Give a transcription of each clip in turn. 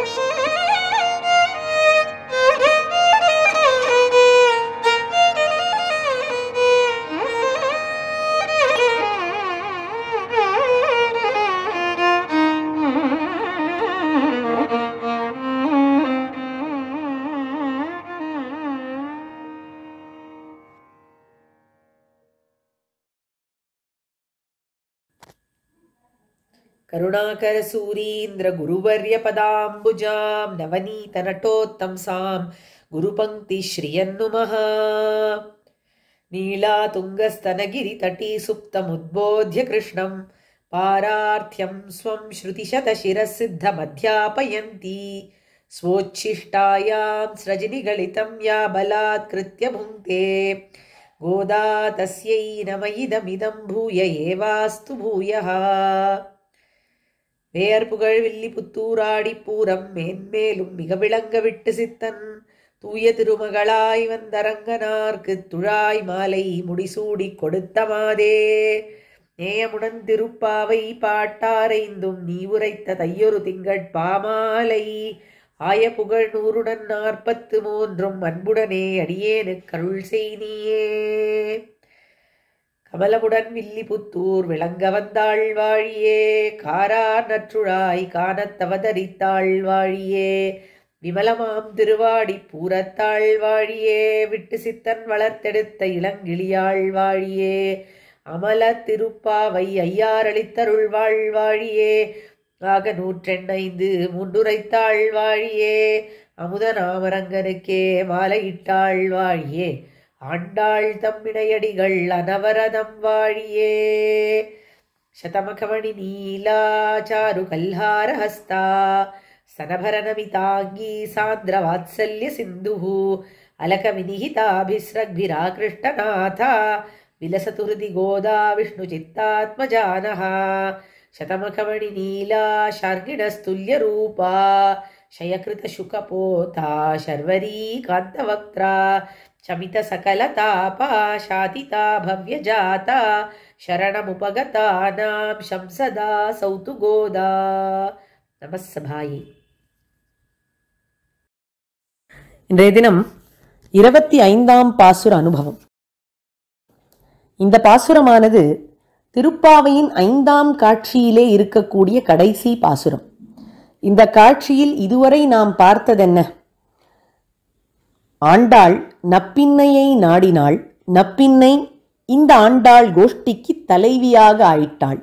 Thank you. ीन्द्रगुरुवर्यपदाम्बुजां नवनीतनटोत्तं सां गुरुपङ्क्तिश्रियन् कृष्णं पारार्थ्यं स्वं श्रुतिशतशिरःसिद्धमध्यापयन्ती स्वोच्छिष्टायां स्रजनिगलितं या बलात्कृत्य भुङ्क्ते गोदा तस्यै नम इदमिदं भूय एवास्तु भूयः புகழ் வில்லி புத்தூராடி பூரம் மேன்மேலும் மிக விளங்க விட்டு சித்தன் தூய திருமகளாய் வந்தரங்கனார்க்கு துழாய் மாலை முடிசூடி கொடுத்த மாதே நேயமுடன் திருப்பாவை பாட்டாரைந்தும் நீ உரைத்த தையொரு பாமாலை ஆய புகழ் நூறுடன் நாற்பத்து மூன்றும் அன்புடனே அடியேனு கருள் செய்தியே கமலமுடன் வில்லிபுத்தூர் விளங்க வந்தாள் வாழியே காரார் நற்றுழாய் காணத்தவதரித்தாள் வாழியே விமலமாம் திருவாடி பூரத்தாள் வாழியே விட்டு சித்தன் வளர்த்தெடுத்த இளங்கிளியாள் வாழியே அமல திருப்பாவை ஐயாரளித்தருள் வாழ்வாழியே ஆக நூற்றெண்ணைந்து முன்னுரைத்தாள் வாழியே அமுதநாமரங்கனுக்கே மாலையிட்டாள் வாழியே आण्डाल् तम्मिडिगळ्ळनवरदं वा शतमखमणिनीला चारुकल्लारहस्ता स्तनभरनमिताङ्गी सान्द्रवात्सल्यसिन्धुः अलकविनिहिताभिस्रग्भिराकृष्टनाथ विलसतु हृदि गोदा विष्णुचित्तात्मजानः शतमखमणिनीला शर्गिणस्तुल्यरूपा शयकृतशुक पोता शर्वरीकान्तवक्त्रा शमितसकलता पाशातिता भव्यजाता शरणमुपगतानां शंसदा सौतु गोदा நம சபாயி இன்றைய தினம் இருபத்தி ஐந்தாம் பாசுர அனுபவம் இந்த பாசுரமானது திருப்பாவையின் ஐந்தாம் காட்சியிலே இருக்கக்கூடிய கடைசி பாசுரம் இந்த காட்சியில் இதுவரை நாம் பார்த்ததென்ன ஆண்டாள் நப்பின்னையை நாடினாள் நப்பின்னை இந்த ஆண்டாள் கோஷ்டிக்கு தலைவியாக ஆயிட்டாள்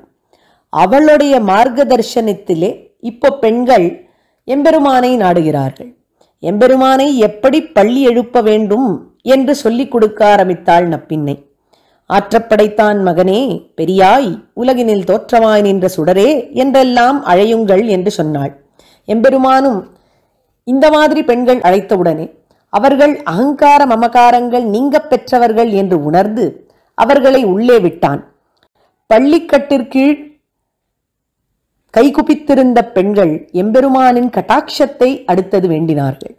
அவளுடைய மார்க்கதர்சனத்திலே இப்போ பெண்கள் எம்பெருமானை நாடுகிறார்கள் எம்பெருமானை எப்படி பள்ளி எழுப்ப வேண்டும் என்று சொல்லிக் கொடுக்க ஆரம்பித்தாள் நப்பின்னை ஆற்றப்படைத்தான் மகனே பெரியாய் உலகினில் தோற்றமாய் நின்ற சுடரே என்றெல்லாம் அழையுங்கள் என்று சொன்னாள் எம்பெருமானும் இந்த மாதிரி பெண்கள் அழைத்தவுடனே அவர்கள் அகங்கார மமகாரங்கள் நீங்க பெற்றவர்கள் என்று உணர்ந்து அவர்களை உள்ளே விட்டான் பள்ளிக்கட்டிற்கீழ் கைகுபித்திருந்த பெண்கள் எம்பெருமானின் கட்டாட்சத்தை அடுத்தது வேண்டினார்கள்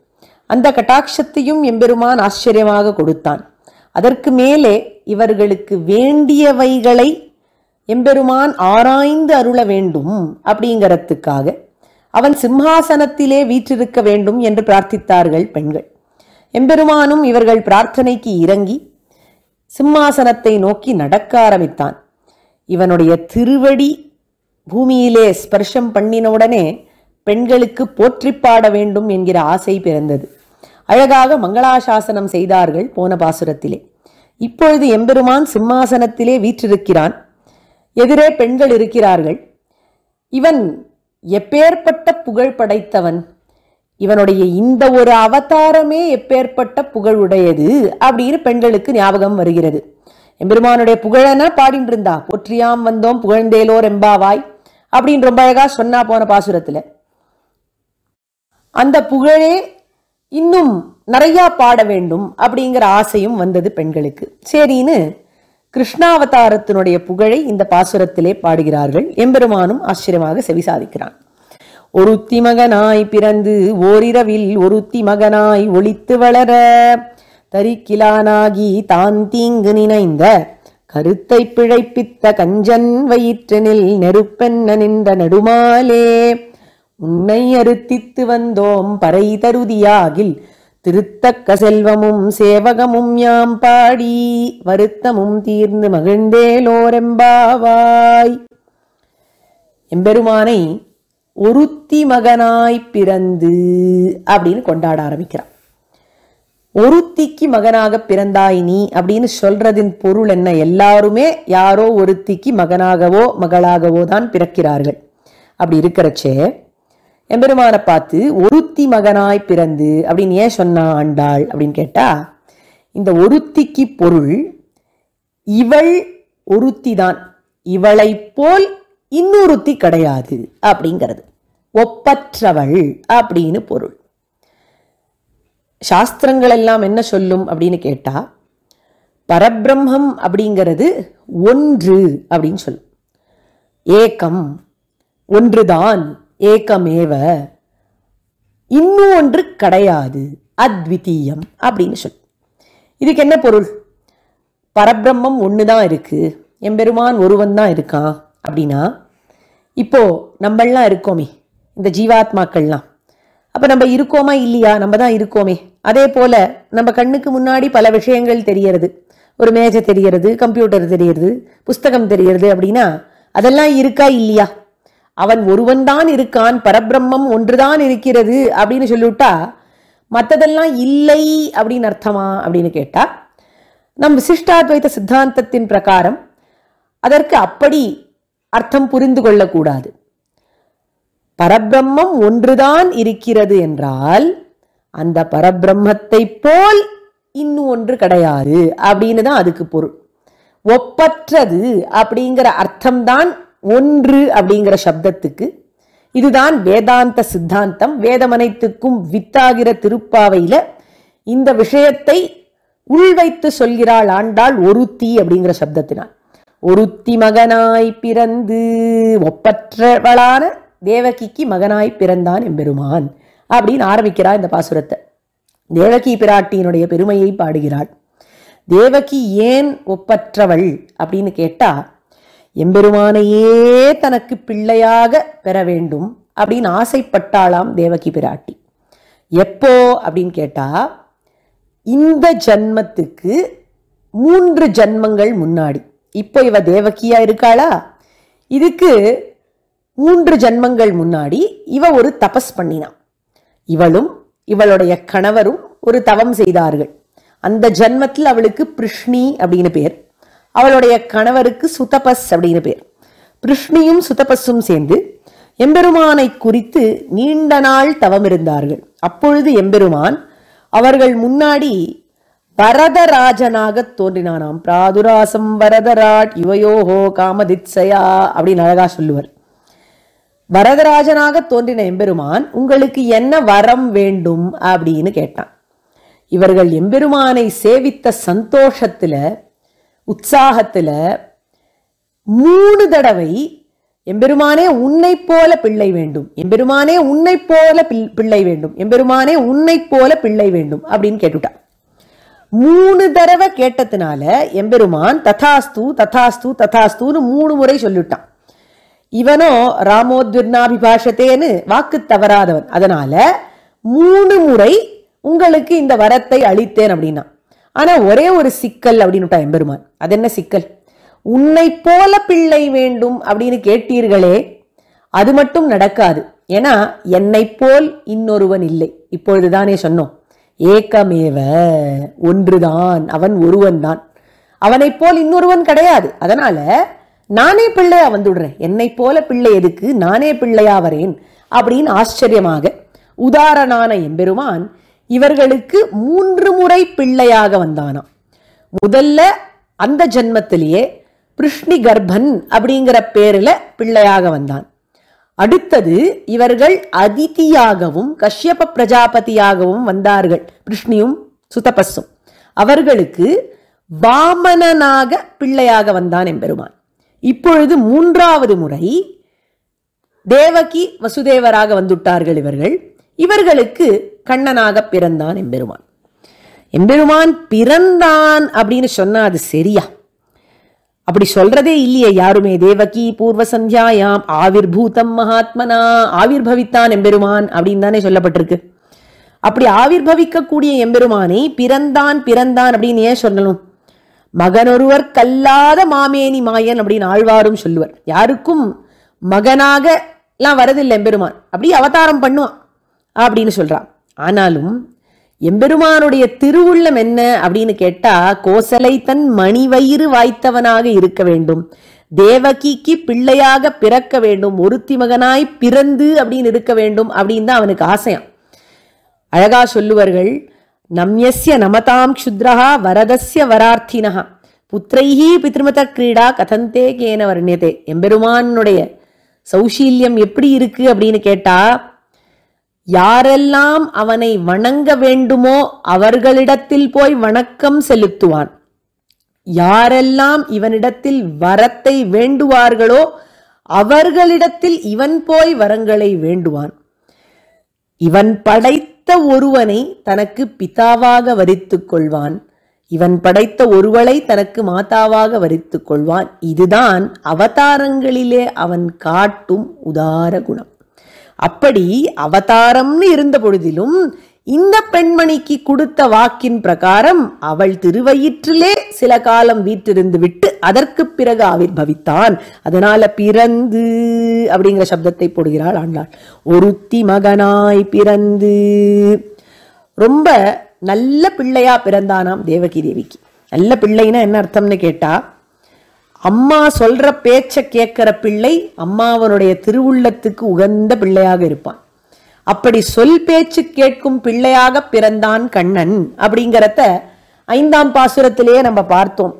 அந்த கட்டாட்சத்தையும் எம்பெருமான் ஆச்சரியமாக கொடுத்தான் அதற்கு மேலே இவர்களுக்கு வேண்டியவைகளை எம்பெருமான் ஆராய்ந்து அருள வேண்டும் அப்படிங்கிறதுக்காக அவன் சிம்ஹாசனத்திலே வீற்றிருக்க வேண்டும் என்று பிரார்த்தித்தார்கள் பெண்கள் எம்பெருமானும் இவர்கள் பிரார்த்தனைக்கு இறங்கி சிம்மாசனத்தை நோக்கி நடக்க ஆரம்பித்தான் இவனுடைய திருவடி பூமியிலே ஸ்பர்ஷம் பண்ணினவுடனே பெண்களுக்கு போற்றி பாட வேண்டும் என்கிற ஆசை பிறந்தது அழகாக மங்களாசாசனம் செய்தார்கள் போன பாசுரத்திலே இப்பொழுது எம்பெருமான் சிம்மாசனத்திலே வீற்றிருக்கிறான் எதிரே பெண்கள் இருக்கிறார்கள் இவன் எப்பேற்பட்ட புகழ் படைத்தவன் இவனுடைய இந்த ஒரு அவதாரமே எப்பேற்பட்ட புகழ் உடையது அப்படின்னு பெண்களுக்கு ஞாபகம் வருகிறது எம்பெருமானுடைய புகழன பாடிட்டு இருந்தா போற்றியாம் வந்தோம் புகழ்ந்தேலோர் எம்பாவாய் அப்படின்னு ரொம்ப அழகா சொன்னா போன பாசுரத்துல அந்த புகழே இன்னும் நிறையா பாட வேண்டும் அப்படிங்கிற ஆசையும் வந்தது பெண்களுக்கு சரின்னு கிருஷ்ணாவதாரத்தினுடைய புகழை இந்த பாசுரத்திலே பாடுகிறார்கள் எம்பெருமானும் ஆச்சரியமாக செவி சாதிக்கிறான் ஒருத்தி மகனாய் பிறந்து ஓரிரவில் ஒருத்தி மகனாய் ஒளித்து வளர தரிக்கிலானாகி தான் தீங்கு நினைந்த கருத்தை பிழைப்பித்த கஞ்சன் வயிற்றனில் நெருப்பென்ன நின்ற நடுமாலே உன்னை அறுத்தித்து வந்தோம் பறை தருதியாகில் திருத்தக்க செல்வமும் சேவகமும் யாம் பாடி வருத்தமும் தீர்ந்து மகிழ்ந்தேலோரெம்பாவாய் எம்பெருமானை ஒருத்தி மகனாய் பிறந்து அப்படின்னு கொண்டாட ஆரம்பிக்கிறான் ஒருத்திக்கு மகனாக பிறந்தாய் நீ அப்படின்னு சொல்றதின் பொருள் என்ன எல்லாருமே யாரோ ஒருத்திக்கு மகனாகவோ மகளாகவோ தான் பிறக்கிறார்கள் அப்படி இருக்கிறச்சே எம்பெருமானை பார்த்து ஒருத்தி மகனாய் பிறந்து அப்படின்னு ஏன் சொன்னா ஆண்டாள் அப்படின்னு கேட்டா இந்த ஒருத்திக்கு பொருள் இவள் ஒருத்தி தான் இவளைப் போல் இன்னொருத்தி கிடையாது அப்படிங்கிறது ஒப்பற்றவள் அப்படின்னு பொருள் சாஸ்திரங்கள் எல்லாம் என்ன சொல்லும் அப்படின்னு கேட்டால் பரபிரம்மம் அப்படிங்கிறது ஒன்று அப்படின்னு சொல்லும் ஏக்கம் ஒன்றுதான் ஏக்கமேவ இன்னும் ஒன்று கிடையாது அத்விதீயம் அப்படின்னு சொல்லும் இதுக்கு என்ன பொருள் பரபிரம்மம் ஒன்று தான் இருக்குது எம்பெருமான் ஒருவன் தான் இருக்கான் அப்படின்னா இப்போது நம்மளாம் இருக்கோமே இந்த ஜீவாத்மாக்கள்லாம் அப்போ நம்ம இருக்கோமா இல்லையா நம்ம தான் இருக்கோமே அதே போல் நம்ம கண்ணுக்கு முன்னாடி பல விஷயங்கள் தெரியறது ஒரு மேஜை தெரியறது கம்ப்யூட்டர் தெரியறது புஸ்தகம் தெரியறது அப்படின்னா அதெல்லாம் இருக்கா இல்லையா அவன் ஒருவன் தான் இருக்கான் பரபிரம்மம் ஒன்றுதான் இருக்கிறது அப்படின்னு சொல்லிவிட்டா மற்றதெல்லாம் இல்லை அப்படின்னு அர்த்தமா அப்படின்னு கேட்டால் நம் விசிஷ்டாத்வைத சித்தாந்தத்தின் பிரகாரம் அதற்கு அப்படி அர்த்தம் புரிந்து கொள்ளக்கூடாது பரபிரம்மம் ஒன்றுதான் இருக்கிறது என்றால் அந்த பரபிரம்மத்தை போல் இன்னும் ஒன்று கிடையாது அப்படின்னு தான் அதுக்கு பொருள் ஒப்பற்றது அப்படிங்கிற அர்த்தம்தான் ஒன்று அப்படிங்கிற சப்தத்துக்கு இதுதான் வேதாந்த சித்தாந்தம் வேதமனைத்துக்கும் வித்தாகிற திருப்பாவையில இந்த விஷயத்தை உள்வைத்து சொல்கிறாள் ஆண்டாள் ஒருத்தி அப்படிங்கிற சப்தத்தினால் ஒருத்தி மகனாய் பிறந்து ஒப்பற்றவளான தேவகிக்கு மகனாய் பிறந்தான் எம்பெருமான் அப்படின்னு ஆரம்பிக்கிறாள் இந்த பாசுரத்தை தேவகி பிராட்டியினுடைய பெருமையை பாடுகிறாள் தேவகி ஏன் ஒப்பற்றவள் அப்படின்னு கேட்டா எம்பெருமானையே தனக்கு பிள்ளையாக பெற வேண்டும் அப்படின்னு ஆசைப்பட்டாளாம் தேவகி பிராட்டி எப்போ அப்படின்னு கேட்டா இந்த ஜன்மத்துக்கு மூன்று ஜன்மங்கள் முன்னாடி இப்போ இவ தேவக்கியா இருக்காளா இதுக்கு மூன்று ஜன்மங்கள் முன்னாடி இவ ஒரு தபஸ் பண்ணினான் இவளும் இவளுடைய கணவரும் ஒரு தவம் செய்தார்கள் அந்த ஜன்மத்தில் அவளுக்கு பிருஷ்ணி அப்படின்னு பேர் அவளுடைய கணவருக்கு சுதபஸ் அப்படின்னு பேர் பிருஷ்ணியும் சுதபஸும் சேர்ந்து எம்பெருமானை குறித்து நீண்ட நாள் தவம் இருந்தார்கள் அப்பொழுது எம்பெருமான் அவர்கள் முன்னாடி பரதராஜனாக தோன்றினானாம் பிராதுராசம் வரதராட் இவையோஹோ காமதித்சயா அப்படின்னு அழகா சொல்லுவார் வரதராஜனாக தோன்றின எம்பெருமான் உங்களுக்கு என்ன வரம் வேண்டும் அப்படின்னு கேட்டான் இவர்கள் எம்பெருமானை சேவித்த சந்தோஷத்தில் உற்சாகத்தில் மூணு தடவை எம்பெருமானே உன்னை போல பிள்ளை வேண்டும் எம்பெருமானே உன்னை போல பிள்ளை வேண்டும் எம்பெருமானே உன்னை போல பிள்ளை வேண்டும் அப்படின்னு கேட்டுட்டான் மூணு தடவை கேட்டதுனால எம்பெருமான் ததாஸ்து ததாஸ்து ததாஸ்துன்னு மூணு முறை சொல்லிட்டான் இவனோ ராமோத்விர்ணாபிபாஷத்தேன்னு வாக்கு தவறாதவன் அதனால மூணு முறை உங்களுக்கு இந்த வரத்தை அளித்தேன் அப்படின்னா ஆனா ஒரே ஒரு சிக்கல் விட்டான் எம்பெருமான் அது என்ன சிக்கல் உன்னை போல பிள்ளை வேண்டும் அப்படின்னு கேட்டீர்களே அது மட்டும் நடக்காது ஏன்னா என்னை போல் இன்னொருவன் இல்லை இப்பொழுதுதானே சொன்னோம் ஏக்கமேவ ஒன்றுதான் அவன் ஒருவன் தான் அவனைப் போல் இன்னொருவன் கிடையாது அதனால நானே பிள்ளையா வந்துடுறேன் என்னை போல பிள்ளை எதுக்கு நானே பிள்ளையா வரேன் அப்படின்னு ஆச்சரியமாக உதாரணான எம்பெருமான் இவர்களுக்கு மூன்று முறை பிள்ளையாக வந்தானாம் முதல்ல அந்த ஜென்மத்திலேயே பிருஷ்ணி கர்ப்பன் அப்படிங்கிற பேரில் பிள்ளையாக வந்தான் அடுத்தது இவர்கள் அதிதியாகவும் கஷ்யப பிரஜாபதியாகவும் வந்தார்கள் கிருஷ்ணியும் சுதபஸும் அவர்களுக்கு வாமனனாக பிள்ளையாக வந்தான் எம்பெருமான் இப்பொழுது மூன்றாவது முறை தேவகி வசுதேவராக வந்துட்டார்கள் இவர்கள் இவர்களுக்கு கண்ணனாக பிறந்தான் எம்பெருமான் எம்பெருமான் பிறந்தான் அப்படின்னு சொன்னா அது சரியா அப்படி சொல்றதே இல்லையே யாருமே தேவகி பூர்வ சந்தியாயாம் ஆவிர் பூதம் மகாத்மனா ஆவிர் பவித்தான் எம்பெருமான் அப்படின்னு தானே சொல்லப்பட்டிருக்கு அப்படி ஆவிர் பவிக்கக்கூடிய எம்பெருமானை பிறந்தான் பிறந்தான் அப்படின்னு ஏன் சொல்லணும் மகனொருவர் கல்லாத மாமேனி மாயன் அப்படின்னு ஆழ்வாரும் சொல்லுவர் யாருக்கும் மகனாக எல்லாம் வரதில்லை எம்பெருமான் அப்படி அவதாரம் பண்ணுவான் அப்படின்னு சொல்றான் ஆனாலும் எம்பெருமானுடைய திருவுள்ளம் என்ன அப்படின்னு கேட்டா கோசலை தன் மணி வயிறு வாய்த்தவனாக இருக்க வேண்டும் தேவகிக்கு பிள்ளையாக பிறக்க வேண்டும் ஒருத்தி மகனாய் பிறந்து அப்படின்னு இருக்க வேண்டும் அப்படின்னு தான் அவனுக்கு ஆசையம் அழகா சொல்லுவார்கள் நம்யசிய நமதாம் சுத்ரஹா வரதஸ்ய வரார்த்தினஹா புத்திரைஹி பித்ருமத கிரீடா கதந்தே கேன வர்ணியதே எம்பெருமானுடைய சௌசீல்யம் எப்படி இருக்கு அப்படின்னு கேட்டா யாரெல்லாம் அவனை வணங்க வேண்டுமோ அவர்களிடத்தில் போய் வணக்கம் செலுத்துவான் யாரெல்லாம் இவனிடத்தில் வரத்தை வேண்டுவார்களோ அவர்களிடத்தில் இவன் போய் வரங்களை வேண்டுவான் இவன் படைத்த ஒருவனை தனக்கு பிதாவாக வரித்துக் கொள்வான் இவன் படைத்த ஒருவளை தனக்கு மாதாவாக வரித்துக் கொள்வான் இதுதான் அவதாரங்களிலே அவன் காட்டும் உதார குணம் அப்படி அவதாரம்னு இருந்த பொழுதிலும் இந்த பெண்மணிக்கு கொடுத்த வாக்கின் பிரகாரம் அவள் திருவயிற்றிலே சில காலம் வீற்றிருந்து விட்டு அதற்கு பிறகு பவித்தான் அதனால பிறந்து அப்படிங்கிற சப்தத்தை போடுகிறாள் ஆண்டாள் ஒருத்தி மகனாய் பிறந்து ரொம்ப நல்ல பிள்ளையா பிறந்தானாம் தேவகி தேவிக்கு நல்ல பிள்ளைன்னா என்ன அர்த்தம்னு கேட்டா அம்மா சொல்கிற பேச்சை கேட்குற பிள்ளை அம்மாவனுடைய திருவுள்ளத்துக்கு உகந்த பிள்ளையாக இருப்பான் அப்படி சொல் பேச்சு கேட்கும் பிள்ளையாக பிறந்தான் கண்ணன் அப்படிங்கிறத ஐந்தாம் பாசுரத்திலேயே நம்ம பார்த்தோம்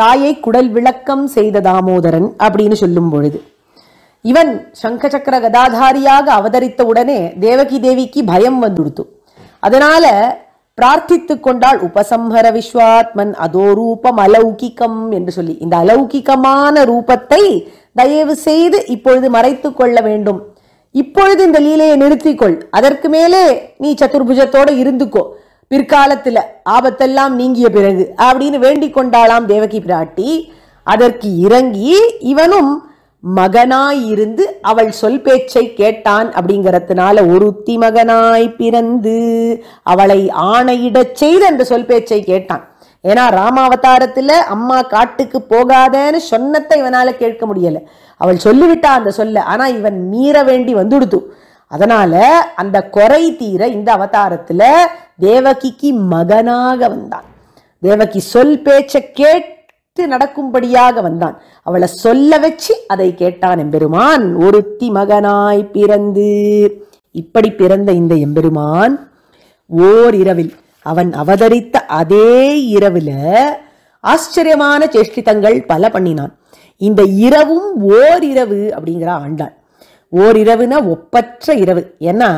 தாயை குடல் விளக்கம் செய்த தாமோதரன் அப்படின்னு சொல்லும் பொழுது இவன் சங்க சக்கர கதாதாரியாக அவதரித்த உடனே தேவகி தேவிக்கு பயம் வந்துடுத்து அதனால பிரார்த்தித்து கொண்டால் உபசம்ஹர விஸ்வாத்மன் அதோ ரூபம் அலௌகிக்கம் என்று சொல்லி இந்த அலௌகிக்கமான ரூபத்தை தயவு செய்து இப்பொழுது மறைத்து கொள்ள வேண்டும் இப்பொழுது இந்த லீலையை நிறுத்திக்கொள் அதற்கு மேலே நீ சதுர்புஜத்தோடு இருந்துக்கோ பிற்காலத்தில் ஆபத்தெல்லாம் நீங்கிய பிறகு அப்படின்னு வேண்டிக் கொண்டாளாம் தேவகி பிராட்டி அதற்கு இறங்கி இவனும் மகனாயிருந்து அவள் சொல் பேச்சை கேட்டான் அப்படிங்கிறதுனால ஒருத்தி மகனாய் பிறந்து அவளை ஆணையிடச் செய்து அந்த சொல் பேச்சை கேட்டான் ஏன்னா ராமாவதாரத்துல அம்மா காட்டுக்கு போகாதேன்னு சொன்னத்தை இவனால் கேட்க முடியல அவள் சொல்லிவிட்டா அந்த சொல்ல ஆனால் இவன் மீற வேண்டி வந்துடுத்து அதனால அந்த குறை தீர இந்த அவதாரத்தில் தேவகிக்கு மகனாக வந்தான் தேவகி சொல் பேச்சை கேட்டு நடக்கும்படியாக வந்தான் அவளை சொல்ல வச்சு அதை கேட்டான் எம்பெருமான் ஒருத்தி மகனாய் பிறந்து இப்படி பிறந்த இந்த எம்பெருமான் ஓர் இரவில் அவன் அவதரித்த அதே இரவுல ஆச்சரியமான சேஷ்டிதங்கள் பல பண்ணினான் இந்த இரவும் ஓர் இரவு அப்படிங்கிற ஆண்டான் ஓர் இரவுனா ஒப்பற்ற இரவு ஏன்னா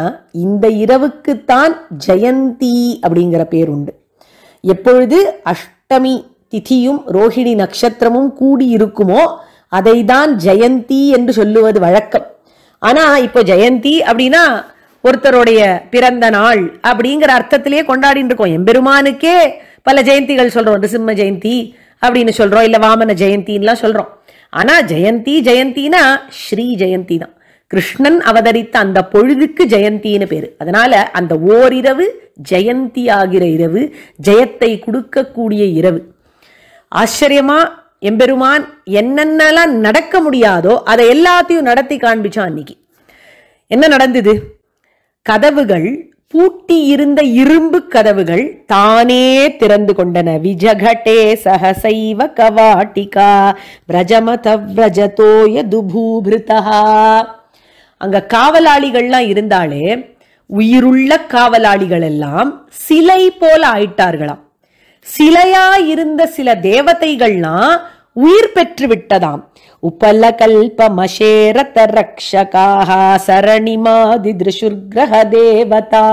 இந்த இரவுக்குத்தான் ஜெயந்தி அப்படிங்கிற பேர் உண்டு எப்பொழுது அஷ்டமி திதியும் ரோஹிணி நட்சத்திரமும் கூடி இருக்குமோ அதை தான் ஜெயந்தி என்று சொல்லுவது வழக்கம் ஆனால் இப்போ ஜெயந்தி அப்படின்னா ஒருத்தருடைய பிறந்த நாள் அப்படிங்கிற அர்த்தத்திலேயே கொண்டாடிட்டு இருக்கோம் எம்பெருமானுக்கே பல ஜெயந்திகள் சொல்கிறோம் சிம்ம ஜெயந்தி அப்படின்னு சொல்கிறோம் இல்லை வாமன ஜெயந்தின்லாம் சொல்கிறோம் ஆனால் ஜெயந்தி ஜெயந்தினா ஸ்ரீ ஜெயந்தி தான் கிருஷ்ணன் அவதரித்த அந்த பொழுதுக்கு ஜெயந்தின்னு பேர் அதனால அந்த ஓரிரவு ஜெயந்தி ஆகிற இரவு ஜெயத்தை கொடுக்கக்கூடிய இரவு ஆச்சரியமா எம்பெருமான் என்னென்னலாம் நடக்க முடியாதோ அதை எல்லாத்தையும் நடத்தி காண்பிச்சான் அன்னைக்கு என்ன நடந்தது கதவுகள் பூட்டி இருந்த இரும்பு கதவுகள் தானே திறந்து கொண்டன விஜகடே சகசைவ கவாட்டிகா பிரஜமத பிரஜதோய துபூபிருதா அங்க காவலாளிகள்லாம் இருந்தாலே உயிருள்ள காவலாளிகள் எல்லாம் சிலை போல ஆயிட்டார்களாம் சிலையா இருந்த சில தேவதைகள்லாம் உயிர் பெற்று விட்டதாம் உபல கல்ப மஷேரத சரணி மாதி திருஷுர்கிரக தேவதா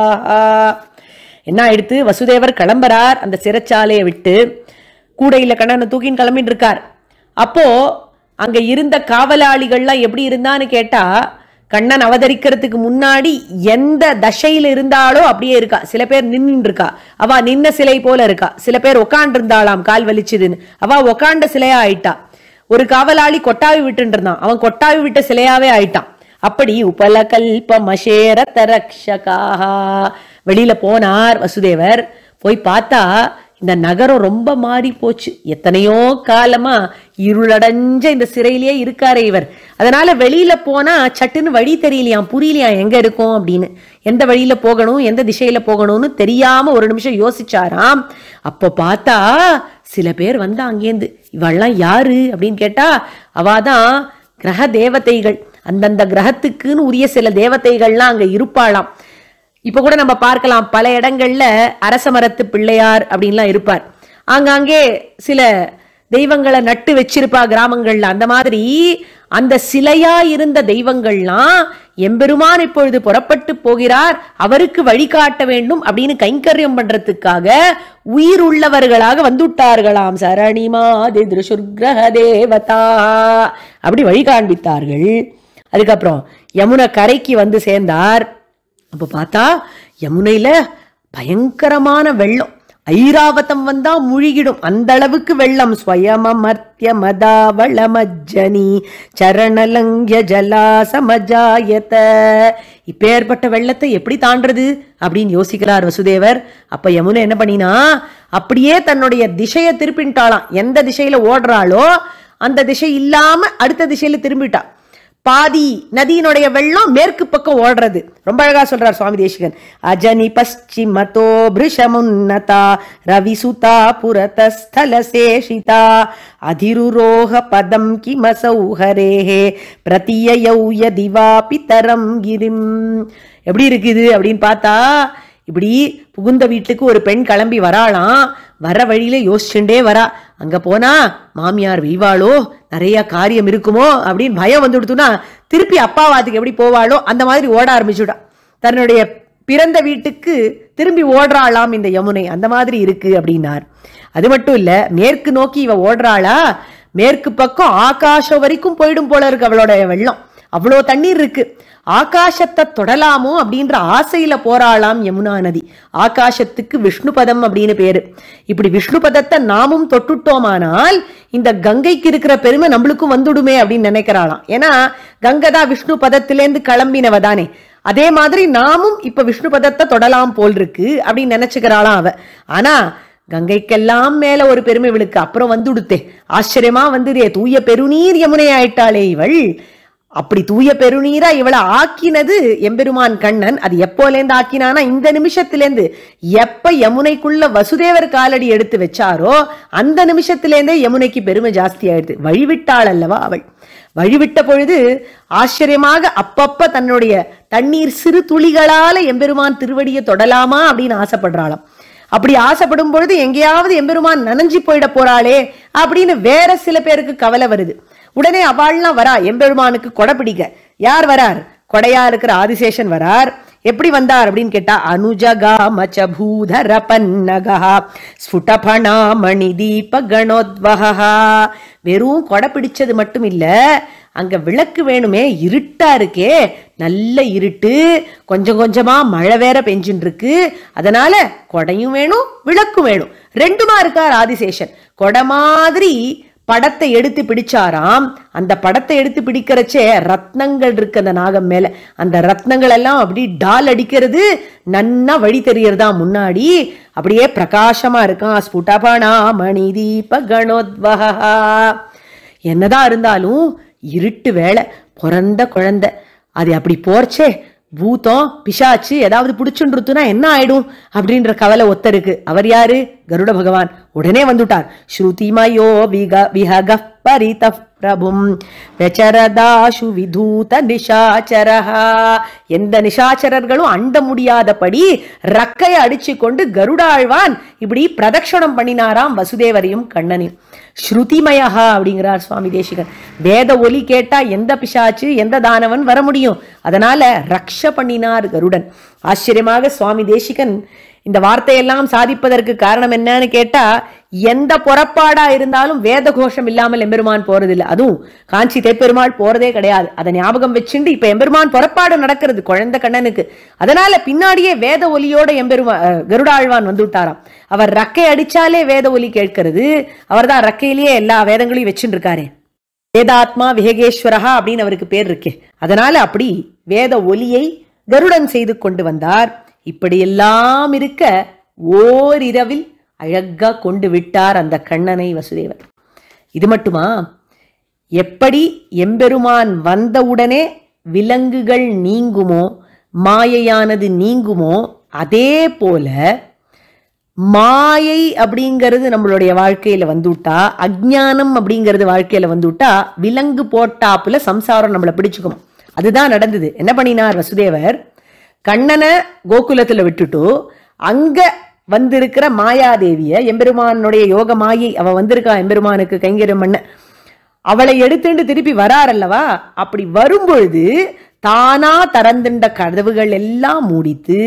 என்ன ஆயிடுத்து வசுதேவர் கிளம்புறார் அந்த சிறைச்சாலையை விட்டு கூடையில் கண்ணன் தூக்கின்னு கிளம்பிட்டு இருக்கார் அப்போ அங்க இருந்த காவலாளிகள்லாம் எப்படி இருந்தான்னு கேட்டா கண்ணன் அவதரிக்கிறதுக்கு முன்னாடி எந்த தசையில் இருந்தாலோ அப்படியே இருக்கா சில பேர் நின்று இருக்கா அவ நின்ன சிலை போல இருக்கா சில பேர் உக்காண்டு கால் வலிச்சுதுன்னு அவ உக்காண்ட சிலையா ஆயிட்டா ஒரு காவலாளி கொட்டாவி விட்டு இருந்தான் அவன் கொட்டாவி விட்ட சிலையாவே ஆயிட்டான் அப்படி உபல மஷேரத தரக்ஷகா வெளியில போனார் வசுதேவர் போய் பார்த்தா இந்த நகரம் ரொம்ப மாறி போச்சு எத்தனையோ காலமா இருளடைஞ்ச இந்த சிறையிலேயே இருக்காரு இவர் அதனால வெளியில போனா சட்டுன்னு வழி தெரியலையாம் புரியலையாம் எங்க இருக்கும் அப்படின்னு எந்த வழியில போகணும் எந்த திசையில போகணும்னு தெரியாம ஒரு நிமிஷம் யோசிச்சாராம் அப்போ பார்த்தா சில பேர் வந்தா அங்கேருந்து இவெல்லாம் யாரு அப்படின்னு கேட்டா அவாதான் கிரக தேவதைகள் அந்தந்த கிரகத்துக்குன்னு உரிய சில தேவதைகள்லாம் அங்க இருப்பாளாம் இப்போ கூட நம்ம பார்க்கலாம் பல இடங்கள்ல அரச மரத்து பிள்ளையார் அப்படின்லாம் இருப்பார் ஆங்காங்கே சில தெய்வங்களை நட்டு வச்சிருப்பா கிராமங்கள்ல அந்த மாதிரி அந்த சிலையா இருந்த தெய்வங்கள்லாம் எம்பெருமான் இப்பொழுது புறப்பட்டு போகிறார் அவருக்கு வழிகாட்ட வேண்டும் அப்படின்னு கைங்கரியம் பண்றதுக்காக உயிர் உள்ளவர்களாக வந்துட்டார்களாம் சரணிமா திருஷுர்கிரக தேவதா அப்படி வழி காண்பித்தார்கள் அதுக்கப்புறம் யமுன கரைக்கு வந்து சேர்ந்தார் அப்போ பார்த்தா யமுனையில் பயங்கரமான வெள்ளம் ஐராவதம் வந்தா முழுகிடும் அந்த அளவுக்கு வெள்ளம் ஸ்வயமர்த்திய மதாவளமஜனி சரணலங்கிய ஜலாசமஜாயத இப்பேற்பட்ட வெள்ளத்தை எப்படி தாண்டது அப்படின்னு யோசிக்கிறார் வசுதேவர் அப்ப யமுனை என்ன பண்ணினா அப்படியே தன்னுடைய திசையை திருப்பின்ட்டாளாம் எந்த திசையில ஓடுறாளோ அந்த திசை இல்லாம அடுத்த திசையில திரும்பிட்டான் பாதி நதியினுடைய வெள்ளம் மேற்கு பக்கம் ஓடுறது ரொம்ப அழகா சொல்றார் சுவாமி தேசிகன் அஜனி பஷிமதோ பிருஷமுன்னதா ரவி சுதா புரதஸ்தல சேஷிதா அதிருரோக பதம் கிமசௌஹரேஹே பிரதியயௌ யதிவாபி தரம் கிரிம் எப்படி இருக்குது அப்படின்னு பார்த்தா இப்படி புகுந்த வீட்டுக்கு ஒரு பெண் கிளம்பி வராளாம் வர வழியில யோசிச்சுட்டே வரா அங்க போனா மாமியார் வீவாளோ நிறைய காரியம் இருக்குமோ அப்படின்னு பயம் வந்துடுத்துனா திருப்பி அப்பாவாத்துக்கு எப்படி போவாளோ அந்த மாதிரி ஓட ஆரம்பிச்சுடா தன்னுடைய பிறந்த வீட்டுக்கு திரும்பி ஓடுறாளாம் இந்த யமுனை அந்த மாதிரி இருக்கு அப்படின்னார் அது மட்டும் இல்ல மேற்கு நோக்கி இவ ஓடுறாளா மேற்கு பக்கம் ஆகாஷம் வரைக்கும் போயிடும் போல இருக்கு அவளோட வெள்ளம் அவ்வளோ தண்ணீர் இருக்கு ஆகாசத்தை தொடலாமோ அப்படின்ற ஆசையில போராளாம் யமுனா நதி ஆகாசத்துக்கு விஷ்ணுபதம் அப்படின்னு பேரு இப்படி விஷ்ணுபதத்தை நாமும் தொட்டுட்டோமானால் இந்த கங்கைக்கு இருக்கிற பெருமை நம்மளுக்கும் வந்துடுமே அப்படின்னு நினைக்கிறாளாம் ஏன்னா கங்கை தான் விஷ்ணு பதத்திலேருந்து கிளம்பினவ தானே அதே மாதிரி நாமும் இப்ப விஷ்ணு பதத்தை தொடலாம் போல் இருக்கு அப்படின்னு நினைச்சுக்கிறாளாம் அவ ஆனா கங்கைக்கெல்லாம் மேல ஒரு பெருமை இவளுக்கு அப்புறம் வந்துடுத்தே ஆச்சரியமா வந்துதே தூய பெருநீர் யமுனை ஆயிட்டாளே இவள் அப்படி தூய பெருநீரா இவளை ஆக்கினது எம்பெருமான் கண்ணன் அது எப்போலேருந்து ஆக்கினானா இந்த நிமிஷத்திலேருந்து எப்ப யமுனைக்குள்ள வசுதேவர் காலடி எடுத்து வச்சாரோ அந்த நிமிஷத்திலேருந்தே யமுனைக்கு பெருமை ஜாஸ்தி ஆயிடுது வழிவிட்டாள் அல்லவா அவள் வழிவிட்ட பொழுது ஆச்சரியமாக அப்பப்ப தன்னுடைய தண்ணீர் சிறு துளிகளால எம்பெருமான் திருவடியை தொடலாமா அப்படின்னு ஆசைப்படுறாளாம் அப்படி ஆசைப்படும் பொழுது எங்கேயாவது எம்பெருமான் நனைஞ்சி போயிட போறாளே அப்படின்னு வேற சில பேருக்கு கவலை வருது உடனே அவாள்லாம் வரா எம்பெருமானுக்கு கொடை பிடிக்க யார் வரார் கொடையா இருக்கிற ஆதிசேஷன் வரார் எப்படி வந்தார் அப்படின்னு கேட்டா அனுஜகா மணி தீப கணோத்வகா வெறும் கொடை பிடிச்சது மட்டும் இல்ல அங்க விளக்கு வேணுமே இருட்டா இருக்கே நல்ல இருட்டு கொஞ்சம் கொஞ்சமா மழை வேற பெஞ்சுன்னு இருக்கு அதனால கொடையும் வேணும் விளக்கும் வேணும் ரெண்டுமா இருக்கார் ஆதிசேஷன் கொடை மாதிரி படத்தை எடுத்து பிடிச்சாராம் அந்த படத்தை எடுத்து பிடிக்கிறச்சே ரத்னங்கள் இருக்கு அந்த நாகம் மேல அந்த ரத்னங்கள் எல்லாம் அப்படி டால் அடிக்கிறது நன்னா வழி தெரியறதா முன்னாடி அப்படியே பிரகாசமா இருக்கான் ஸ்புட்டபானா மணி தீப கணோத்வகா என்னதான் இருந்தாலும் இருட்டு வேலை பிறந்த குழந்தை அது அப்படி போர்ச்சே பூத்தம் பிசாச்சு ஏதாவது பிடிச்சுன்றதுனா என்ன ஆயிடும் அப்படின்ற கவலை ஒத்தருக்கு அவர் யாரு கருட பகவான் உடனே வந்துட்டார் ஸ்ருதிமயோ விக விஹக परितः பிரபும் பிரச்சரதாசு விதூத நிஷாச்சரஹா எந்த நிஷாச்சரர்களும் அண்ட முடியாதபடி ரக்கை அடிச்சு கொண்டு கருடாழ்வான் இப்படி பிரதட்சணம் பண்ணினாராம் வசுதேவரையும் கண்ணனையும் ஸ்ருதிமயா அப்படிங்கிறார் சுவாமி தேசிகன் வேத ஒலி கேட்டா எந்த பிசாச்சு எந்த தானவன் வர முடியும் அதனால ரக்ஷ பண்ணினார் கருடன் ஆச்சரியமாக சுவாமி தேசிகன் இந்த வார்த்தையெல்லாம் சாதிப்பதற்கு காரணம் என்னன்னு கேட்டா எந்த புறப்பாடா இருந்தாலும் வேத கோஷம் இல்லாமல் எம்பெருமான் போறதில்லை அதுவும் காஞ்சி தேப்பெருமாள் போறதே கிடையாது அதை ஞாபகம் வச்சுண்டு இப்ப எம்பெருமான் புறப்பாடு நடக்கிறது குழந்தை கண்ணனுக்கு அதனால பின்னாடியே வேத ஒலியோட எம்பெருமா கருடாழ்வான் வந்து விட்டாராம் அவர் ரக்கை அடிச்சாலே வேத ஒலி கேட்கிறது அவர் தான் ரக்கையிலேயே எல்லா வேதங்களையும் வச்சுட்டு இருக்காரு வேதாத்மா விஹகேஸ்வரஹா அப்படின்னு அவருக்கு பேர் இருக்கு அதனால அப்படி வேத ஒலியை கருடன் செய்து கொண்டு வந்தார் இப்படியெல்லாம் இருக்க ஓரிரவில் அழகா கொண்டு விட்டார் அந்த கண்ணனை வசுதேவர் இது மட்டுமா எப்படி எம்பெருமான் வந்தவுடனே விலங்குகள் நீங்குமோ மாயையானது நீங்குமோ அதே போல மாயை அப்படிங்கிறது நம்மளுடைய வாழ்க்கையில் வந்துவிட்டா அஜானம் அப்படிங்கிறது வாழ்க்கையில் வந்துவிட்டா விலங்கு போட்டாப்புல சம்சாரம் நம்மளை பிடிச்சுக்கணும் அதுதான் நடந்தது என்ன பண்ணினார் வசுதேவர் கண்ணனை கோகுலத்தில் விட்டுட்டு அங்கே வந்திருக்கிற மாயாதேவிய எம்பெருமானுடைய யோக மாயை அவ வந்திருக்கா எம்பெருமானுக்கு கைங்கரம் பண்ண அவளை எடுத்துட்டு திருப்பி வராரல்லவா அப்படி வரும்பொழுது தானா தரந்துண்ட கதவுகள் எல்லாம் மூடித்து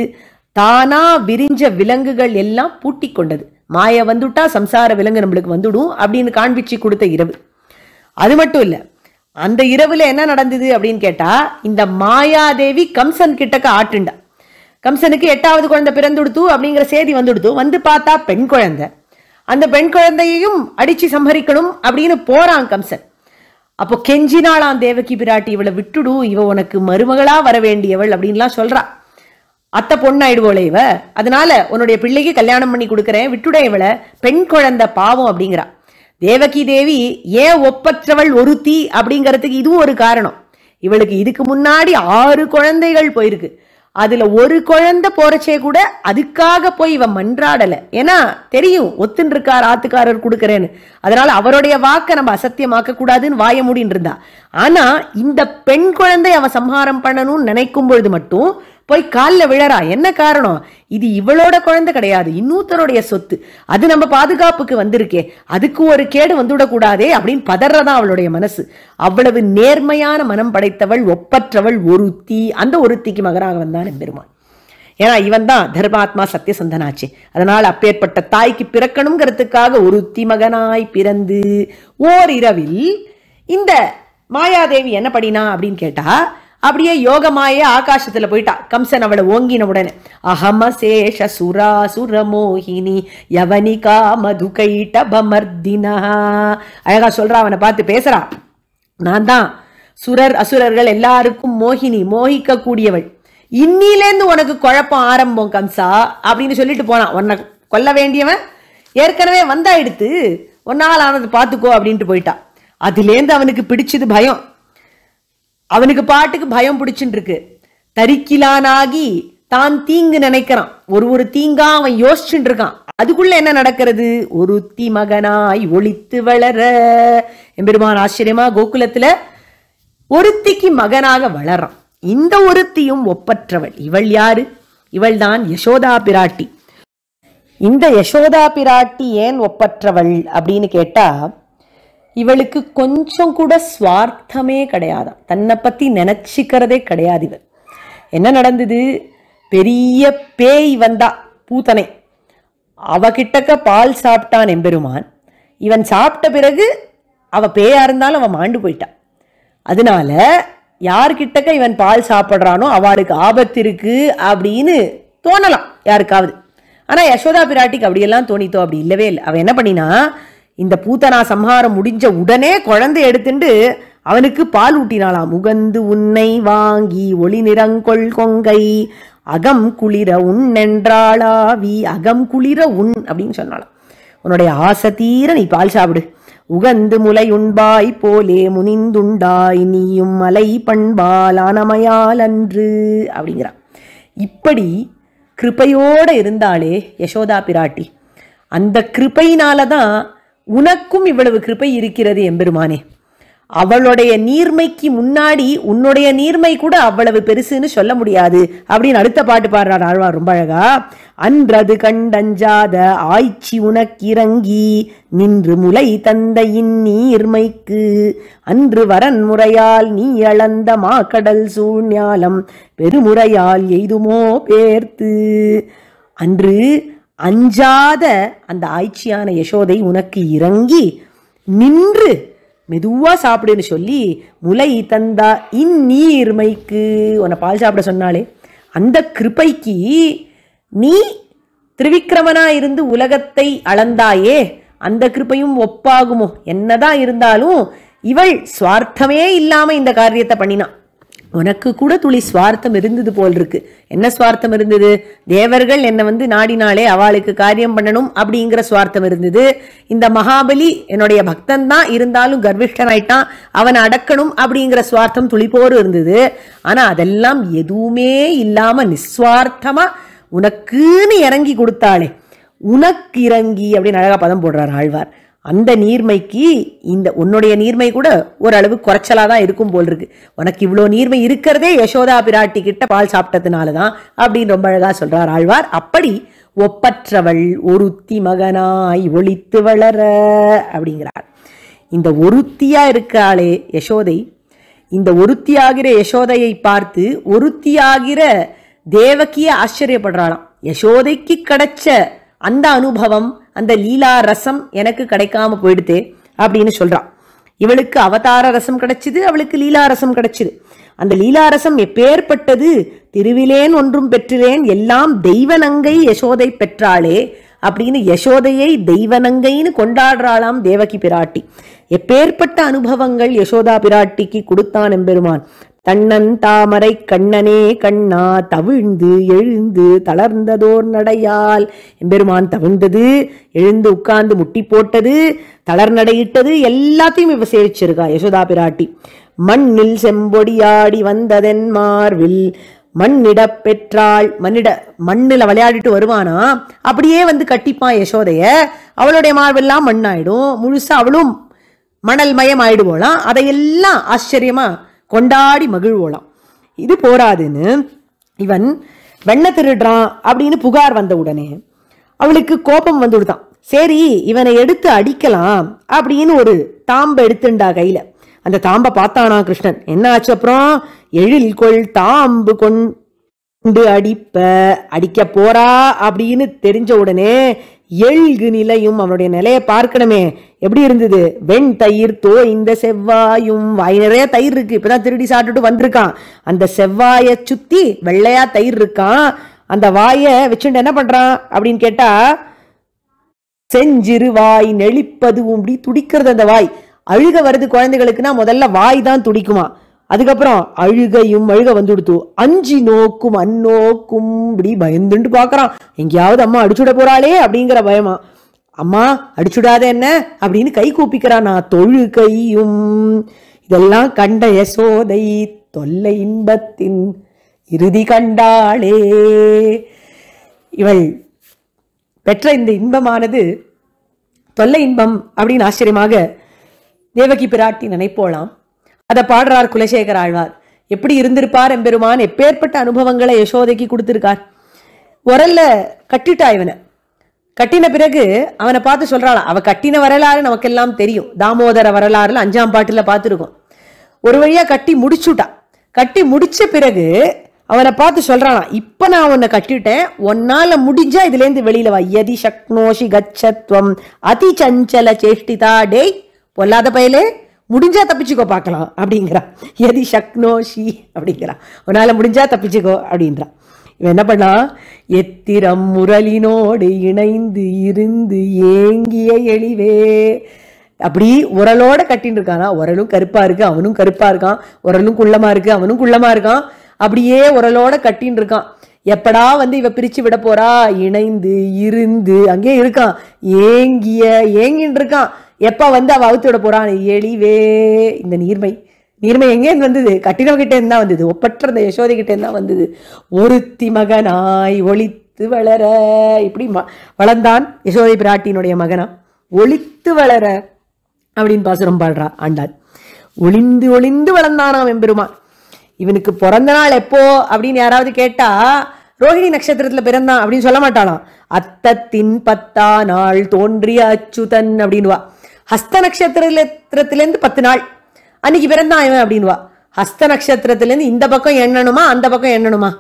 தானா விரிஞ்ச விலங்குகள் எல்லாம் பூட்டி கொண்டது மாய வந்துட்டா சம்சார விலங்கு நம்மளுக்கு வந்துடும் அப்படின்னு காண்பிச்சு கொடுத்த இரவு அது மட்டும் இல்லை அந்த இரவில் என்ன நடந்தது அப்படின்னு கேட்டால் இந்த மாயாதேவி கம்சன் கிட்டக்க ஆட்டுண்டா கம்சனுக்கு எட்டாவது குழந்தை பிறந்துடுத்து அப்படிங்கிற செய்தி வந்துடுத்து வந்து பார்த்தா பெண் குழந்தை அந்த பெண் குழந்தையையும் அடித்து சம்ஹரிக்கணும் அப்படின்னு போகிறான் கம்சன் அப்போ கெஞ்சினாளாம் தேவகி பிராட்டி இவளை விட்டுடு இவ உனக்கு மருமகளா வர வேண்டியவள் அப்படின்லாம் சொல்றா அத்தை பொண்ணாயிடுவோளே இவ அதனால உன்னுடைய பிள்ளைக்கு கல்யாணம் பண்ணி கொடுக்குறேன் விட்டுட இவளை பெண் குழந்தை பாவம் அப்படிங்கிறா தேவகி தேவி ஏன் ஒப்பற்றவள் ஒருத்தி அப்படிங்கிறதுக்கு இதுவும் ஒரு காரணம் இவளுக்கு இதுக்கு முன்னாடி ஆறு குழந்தைகள் போயிருக்கு அதுல ஒரு குழந்தை போறச்சே கூட அதுக்காக போய் இவன் மன்றாடலை ஏன்னா தெரியும் ஒத்துன்னு இருக்கார் ஆத்துக்காரர் கொடுக்குறேன்னு அதனால அவருடைய வாக்கை நம்ம அசத்தியமாக்க கூடாதுன்னு வாய முடின்னு இருந்தா ஆனா இந்த பெண் குழந்தை அவன் சம்ஹாரம் பண்ணணும்னு நினைக்கும் பொழுது மட்டும் போய் காலில் விழறா என்ன காரணம் இது இவளோட குழந்தை கிடையாது இன்னொருத்தருடைய சொத்து அது நம்ம பாதுகாப்புக்கு வந்திருக்கே அதுக்கு ஒரு கேடு வந்துவிடக்கூடாதே அப்படின்னு பதறதான் அவளுடைய மனசு அவ்வளவு நேர்மையான மனம் படைத்தவள் ஒப்பற்றவள் ஒருத்தி அந்த ஒருத்திக்கு மகராகவன் வந்தான் எம்பெருமான் ஏன்னா இவன் தான் தர்மாத்மா சத்தியசந்தனாச்சு அதனால் அப்பேற்பட்ட தாய்க்கு பிறக்கணுங்கிறதுக்காக ஒரு மகனாய் பிறந்து ஓர் இரவில் இந்த மாயாதேவி என்ன படினா அப்படின்னு கேட்டா அப்படியே யோகமாயே ஆகாசத்துல போயிட்டா கம்சன் அவளை ஓங்கின உடனே அகமசேஷ சுரா மோகினி யவனிகா மதுகைட்டபமர்தினா அழகா சொல்றா அவனை பார்த்து பேசுறா நான் தான் சுரர் அசுரர்கள் எல்லாருக்கும் மோகினி மோகிக்க கூடியவள் இன்னிலேருந்து உனக்கு குழப்பம் ஆரம்பம் கம்சா அப்படின்னு சொல்லிட்டு போனான் உன்னை கொல்ல வேண்டியவன் ஏற்கனவே வந்தாயிடுத்து ஒன்னால் ஆனது பார்த்துக்கோ அப்படின்ட்டு போயிட்டான் அதுலேருந்து அவனுக்கு பிடிச்சது பயம் அவனுக்கு பாட்டுக்கு பயம் பிடிச்சுன்னு இருக்கு தரிக்கிலானாகி தான் தீங்கு நினைக்கிறான் ஒரு ஒரு தீங்கா அவன் யோசிச்சுட்டு இருக்கான் அதுக்குள்ள என்ன நடக்கிறது ஒரு தி மகனாய் ஒழித்து வளர எம்பெருமான் ஆச்சரியமா கோகுலத்துல ஒருத்திக்கு மகனாக வளரான் இந்த ஒருத்தியும் ஒப்பற்றவள் இவள் யாரு இவள் தான் யசோதா பிராட்டி இந்த யசோதா பிராட்டி ஏன் ஒப்பற்றவள் அப்படின்னு கேட்டா இவளுக்கு கொஞ்சம் கூட சுவார்த்தமே கிடையாதான் தன்னை பற்றி நினச்சிக்கிறதே கிடையாது இவள் என்ன நடந்தது பெரிய பேய் வந்தா பூத்தனை அவகிட்டக்க பால் சாப்பிட்டான் எம்பெருமான் இவன் சாப்பிட்ட பிறகு அவ பேயா இருந்தாலும் அவன் மாண்டு போயிட்டான் அதனால யார்கிட்டக்க இவன் பால் சாப்பிட்றானோ அவருக்கு ஆபத்து இருக்கு அப்படின்னு தோணலாம் யாருக்காவது ஆனால் யசோதா பிராட்டிக்கு அப்படியெல்லாம் தோணித்தோ அப்படி இல்லவே இல்லை அவன் என்ன பண்ணினா இந்த பூத்தனா சம்ஹாரம் முடிஞ்ச உடனே குழந்தை எடுத்துண்டு அவனுக்கு பால் ஊட்டினாளாம் உகந்து உன்னை வாங்கி ஒளி நிறங்கொள் கொங்கை அகம் குளிர உன் என்றாளாவி அகம் குளிர உண் அப்படின்னு சொன்னாளாம் உன்னுடைய ஆசை தீர நீ பால் சாப்பிடு உகந்து முலை உண்பாய் போலே முனிந்துண்டாய் நீயும் மலை பண்பாலானமையால் அன்று அப்படிங்கிறான் இப்படி கிருப்பையோடு இருந்தாலே யசோதா பிராட்டி அந்த கிருப்பையினால தான் உனக்கும் இவ்வளவு கிருப்பை இருக்கிறது எம்பெருமானே அவளுடைய நீர்மைக்கு முன்னாடி உன்னுடைய நீர்மை கூட அவ்வளவு பெருசுன்னு சொல்ல முடியாது அப்படின்னு அடுத்த பாட்டு பாடுறார் ஆழ்வார் ரொம்ப அழகா அன்றது கண்டஞ்சாத ஆய்ச்சி உனக்கிறங்கி நின்று முலை தந்தையின் நீர்மைக்கு அன்று வரன் முறையால் நீ அளந்த மாக்கடல் சூழ்நாலம் பெருமுறையால் எய்துமோ பேர்த்து அன்று அஞ்சாத அந்த ஆய்ச்சியான யசோதை உனக்கு இறங்கி நின்று மெதுவா சாப்பிடுன்னு சொல்லி முலை தந்தா இருமைக்கு உன்னை பால் சாப்பிட சொன்னாலே அந்த கிருப்பைக்கு நீ திருவிக்கிரமனா இருந்து உலகத்தை அளந்தாயே அந்த கிருப்பையும் ஒப்பாகுமோ என்னதான் இருந்தாலும் இவள் சுவார்த்தமே இல்லாம இந்த காரியத்தை பண்ணினான் உனக்கு கூட துளி சுவார்த்தம் இருந்தது போல் இருக்கு என்ன சுவார்த்தம் இருந்தது தேவர்கள் என்னை வந்து நாடினாலே அவளுக்கு காரியம் பண்ணணும் அப்படிங்கிற சுவார்த்தம் இருந்தது இந்த மகாபலி என்னுடைய பக்தன் தான் இருந்தாலும் கர்விஷ்டனாயிட்டான் அவனை அடக்கணும் அப்படிங்கிற சுவார்த்தம் துளிப்போர் இருந்தது ஆனா அதெல்லாம் எதுவுமே இல்லாம நிஸ்வார்த்தமா உனக்குன்னு இறங்கி கொடுத்தாளே உனக்கு இறங்கி அப்படின்னு அழகா பதம் போடுறார் ஆழ்வார் அந்த நீர்மைக்கு இந்த உன்னுடைய நீர்மை கூட ஓரளவு குறைச்சலாக தான் இருக்கும் போல் இருக்கு உனக்கு இவ்வளோ நீர்மை இருக்கிறதே யசோதா பிராட்டி கிட்ட பால் சாப்பிட்டதுனால தான் அப்படின்னு ரொம்ப அழகாக சொல்கிறார் ஆழ்வார் அப்படி ஒப்பற்றவள் ஒருத்தி மகனாய் ஒழித்து வளர அப்படிங்கிறார் இந்த ஒருத்தியாக இருக்காளே யசோதை இந்த ஒருத்தியாகிற யசோதையை பார்த்து ஒருத்தியாகிற தேவகியை ஆச்சரியப்படுறாளாம் யசோதைக்கு கிடைச்ச அந்த அனுபவம் அந்த லீலா ரசம் எனக்கு கிடைக்காம போயிடுது அப்படின்னு சொல்றான் இவளுக்கு அவதார ரசம் கிடைச்சது அவளுக்கு லீலா ரசம் கிடைச்சது அந்த லீலா ரசம் எப்பேற்பட்டது திருவிலேன் ஒன்றும் பெற்றிலேன் எல்லாம் தெய்வநங்கை யசோதை பெற்றாளே அப்படின்னு யசோதையை தெய்வநங்கைன்னு கொண்டாடுறாளாம் தேவகி பிராட்டி எப்பேற்பட்ட அனுபவங்கள் யசோதா பிராட்டிக்கு கொடுத்தான் எம்பெருமான் தன்னன் தாமரை கண்ணனே கண்ணா தவிழ்ந்து எழுந்து தளர்ந்ததோர் நடையால் எம்பெருமான் தவிழ்ந்தது எழுந்து உட்கார்ந்து முட்டி போட்டது தளர்நடையிட்டது எல்லாத்தையும் இவ சேவிச்சிருக்கா யசோதா பிராட்டி மண்ணில் செம்பொடியாடி வந்ததென் மார்வில் மண்ணிட பெற்றாள் மண்ணிட மண்ணில் விளையாடிட்டு வருவானா அப்படியே வந்து கட்டிப்பான் யசோதைய அவளுடைய மார்பெல்லாம் மண்ணாயிடும் முழுசா அவளும் மணல் மயம் ஆயிடுவோலாம் அதையெல்லாம் ஆச்சரியமா கொண்டாடி மகிழ்வோலாம் இது போராதுன்னு இவன் வெண்ண திருடுறான் அப்படின்னு புகார் வந்த உடனே அவளுக்கு கோபம் வந்துடுதான் சரி இவனை எடுத்து அடிக்கலாம் அப்படின்னு ஒரு தாம்பை எடுத்துண்டா கையில அந்த தாம்பை பார்த்தானா கிருஷ்ணன் என்ன ஆச்சு அப்புறம் எழில் கொள் தாம்பு கொண்டு அடிப்ப அடிக்க போறா அப்படின்னு தெரிஞ்ச உடனே எழுகு நிலையும் அவனுடைய நிலையை பார்க்கணுமே எப்படி இருந்தது வெண் தயிர் தோ இந்த செவ்வாயும் வாய் நிறைய தயிர் இருக்கு இப்பதான் திருடி சாப்பிட்டுட்டு வந்திருக்கான் அந்த செவ்வாயை சுத்தி வெள்ளையா தயிர் இருக்கான் அந்த வாயை வச்சுட்டு என்ன பண்றான் அப்படின்னு கேட்டா செஞ்சிரு வாய் நெளிப்பது இப்படி துடிக்கிறது அந்த வாய் அழுக வருது குழந்தைகளுக்குன்னா முதல்ல வாய் தான் துடிக்குமா அதுக்கப்புறம் அழுகையும் அழுக வந்துடுத்து அஞ்சு நோக்கும் அந்நோக்கும் இப்படி பயந்துட்டு பார்க்குறான் எங்கேயாவது அம்மா அடிச்சுட போறாளே அப்படிங்கிற பயமா அம்மா அடிச்சுடாத என்ன அப்படின்னு கை கூப்பிக்கிறான் நான் தொழு கையும் இதெல்லாம் கண்ட யசோதை தொல்லை இன்பத்தின் இறுதி கண்டாளே இவள் பெற்ற இந்த இன்பமானது தொல்லை இன்பம் அப்படின்னு ஆச்சரியமாக தேவகி பிராட்டி நினைப்போலாம் அதை பாடுறார் குலசேகர் ஆழ்வார் எப்படி இருந்திருப்பார் எம்பெருமான் எப்பேற்பட்ட அனுபவங்களை யசோதைக்கு கொடுத்திருக்கார் உரல்ல கட்டிட்டா இவனை கட்டின பிறகு அவனை பார்த்து சொல்றாளா அவ கட்டின வரலாறு நமக்கெல்லாம் தெரியும் தாமோதர வரலாறுல அஞ்சாம் பாட்டுல பார்த்துருக்கோம் ஒரு வழியா கட்டி முடிச்சுட்டா கட்டி முடிச்ச பிறகு அவனை பார்த்து சொல்றானா இப்ப நான் உன்னை கட்டிட்டேன் ஒன்னால முடிஞ்சா இதுல இருந்து வெளியில வா யதி சக்னோஷி கச்சத்வம் அதி சஞ்சல சேஷ்டிதா டேய் பொல்லாத பயலே முடிஞ்சா தப்பிச்சுக்கோ பார்க்கலாம் அப்படிங்கிறா எதி சக்னோ ஷி அப்படிங்கிறா உன்னால் முடிஞ்சா தப்பிச்சுக்கோ அப்படின்றான் இவன் என்ன பண்ணா எத்திரம் முரலினோடு இணைந்து இருந்து ஏங்கிய எளிவே அப்படி உரலோட கட்டின்னு இருக்கானா உரலும் கருப்பாக இருக்கு அவனும் கருப்பாக இருக்கான் உரலும் குள்ளமாக இருக்கு அவனும் குள்ளமாக இருக்கான் அப்படியே உரலோட கட்டின்னு இருக்கான் எப்படா வந்து இவ பிரிச்சு விட போறா இணைந்து இருந்து அங்கேயே இருக்கான் ஏங்கிய ஏங்கின்னு இருக்கான் எப்போ வந்து அவள் அவுத்து விட போகிறான் எளிவே இந்த நீர்மை நீர்மை எங்கேருந்து வந்தது கட்டினவகிட்டேருந்து தான் வந்தது ஒப்பற்ற இந்த யசோதிகிட்டேருந்து தான் வந்தது ஒருத்தி மகனாய் ஒளித்து வளர இப்படி ம வளர்ந்தான் யசோதை பிராட்டியினுடைய மகனா ஒளித்து வளர அப்படின்னு பாசுரம் பாடுறா ஆண்டாள் ஒளிந்து ஒளிந்து வளர்ந்தானாம் எம்பெருமான் இவனுக்கு பிறந்த நாள் எப்போ அப்படின்னு யாராவது கேட்டா ரோஹிணி நட்சத்திரத்துல பிறந்தான் அப்படின்னு சொல்ல மாட்டானா அத்தத்தின் பத்தா நாள் தோன்றிய அச்சுதன் அப்படின்வா ஹஸ்த நட்சத்திரத்திலேருந்து பத்து நாள் அன்னைக்கு பிறந்தான் இவன் அப்படின்வா ஹஸ்த நட்சத்திரத்திலேருந்து இந்த பக்கம் எண்ணணுமா அந்த பக்கம் எண்ணணுமா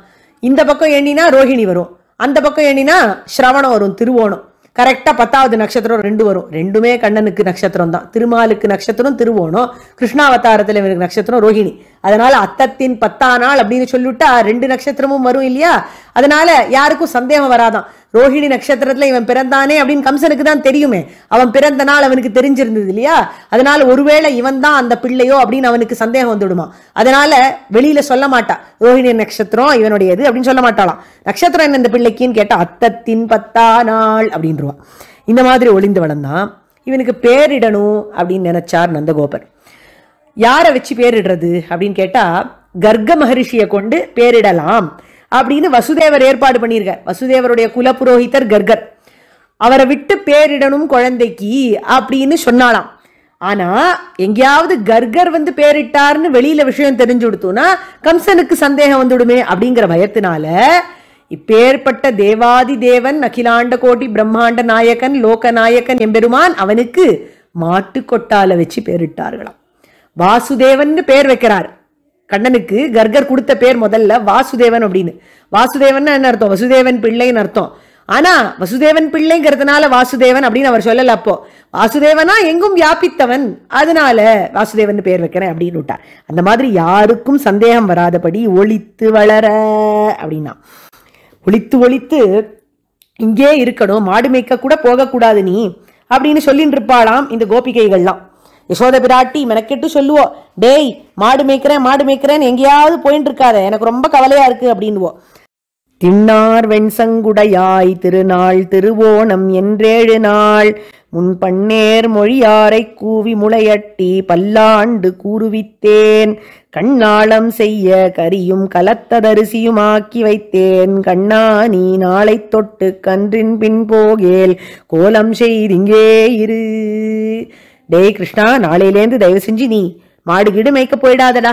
இந்த பக்கம் எண்ணினா ரோஹிணி வரும் அந்த பக்கம் எண்ணினா ஸ்ரவணம் வரும் திருவோணம் கரெக்டாக பத்தாவது நட்சத்திரம் ரெண்டு வரும் ரெண்டுமே கண்ணனுக்கு நட்சத்திரம் தான் திருமாலுக்கு நட்சத்திரம் திருவோணம் கிருஷ்ணாவதாரத்தில் இவனுக்கு நட்சத்திரம் ரோஹிணி அதனால அத்தத்தின் பத்தா நாள் அப்படின்னு சொல்லிவிட்டா ரெண்டு நட்சத்திரமும் வரும் இல்லையா அதனால யாருக்கும் சந்தேகம் வராதான் ரோஹிணி நட்சத்திரத்துல இவன் பிறந்தானே அப்படின்னு கம்சனுக்கு தான் தெரியுமே அவன் பிறந்த நாள் அவனுக்கு தெரிஞ்சிருந்தது இல்லையா அதனால ஒருவேளை இவன் தான் அந்த பிள்ளையோ அப்படின்னு அவனுக்கு சந்தேகம் வந்துடுமா அதனால வெளியில சொல்ல மாட்டான் ரோஹிணி நட்சத்திரம் இவனுடையது அப்படின்னு சொல்ல மாட்டாளாம் நட்சத்திரம் என்ன இந்த பிள்ளைக்குன்னு கேட்டா அத்தத்தின் பத்தா நாள் அப்படின்றவான் இந்த மாதிரி ஒளிந்து வளர்ந்தான் இவனுக்கு பேரிடணும் அப்படின்னு நினைச்சார் நந்தகோபர் யாரை வச்சு பேரிடுறது அப்படின்னு கேட்டா கர்க்க மகரிஷியை கொண்டு பேரிடலாம் அப்படின்னு வசுதேவர் ஏற்பாடு பண்ணியிருக்கார் வசுதேவருடைய புரோஹித்தர் கர்கர் அவரை விட்டு பேரிடணும் குழந்தைக்கு அப்படின்னு சொன்னாலாம் ஆனா எங்கேயாவது கர்கர் வந்து பேரிட்டார்னு வெளியில விஷயம் தெரிஞ்சு கொடுத்தோம்னா கம்சனுக்கு சந்தேகம் வந்துடுமே அப்படிங்கிற பயத்தினால இப்பேற்பட்ட தேவாதி தேவன் அகிலாண்ட கோட்டி பிரம்மாண்ட நாயகன் நாயகன் எம்பெருமான் அவனுக்கு மாட்டு கொட்டால வச்சு பேரிட்டார்களாம் வாசுதேவன் பேர் வைக்கிறார் கண்ணனுக்கு கர்கர் கொடுத்த பேர் முதல்ல வாசுதேவன் அப்படின்னு வாசுதேவன் என்ன அர்த்தம் வசுதேவன் பிள்ளைன்னு அர்த்தம் ஆனா வசுதேவன் பிள்ளைங்கிறதுனால வாசுதேவன் அப்படின்னு அவர் சொல்லல அப்போ வாசுதேவனா எங்கும் வியாபித்தவன் அதனால வாசுதேவன் பேர் வைக்கிறேன் அப்படின்னு விட்டார் அந்த மாதிரி யாருக்கும் சந்தேகம் வராதபடி ஒழித்து வளர அப்படின்னா ஒழித்து ஒழித்து இங்கே இருக்கணும் மாடு மேய்க்க கூட போகக்கூடாது நீ அப்படின்னு சொல்லிட்டு இருப்பாளாம் இந்த கோபிகைகள்லாம் யசோத பிராட்டி மெனக்கெட்டு சொல்லுவோம் டேய் மாடு மேய்க்கிறேன் மாடு மேய்க்கிறேன்னு எங்கேயாவது போயின்னு இருக்காத எனக்கு ரொம்ப கவலையா இருக்கு அப்படின்வோம் தின்னார் வெண்சங்குடையாய் திருநாள் திருவோணம் என்றேழு நாள் முன் பண்ணேர் மொழியாரை கூவி முளையட்டி பல்லாண்டு கூறுவித்தேன் கண்ணாளம் செய்ய கரியும் கலத்ததரிசியும் ஆக்கி வைத்தேன் கண்ணா நீ நாளை தொட்டு கன்றின் பின் போகேல் கோலம் செய்திங்கே இரு டேய் கிருஷ்ணா நாளையிலேருந்து தயவு செஞ்சு நீ மாடு கீடு மேய்க்க போயிடாதடா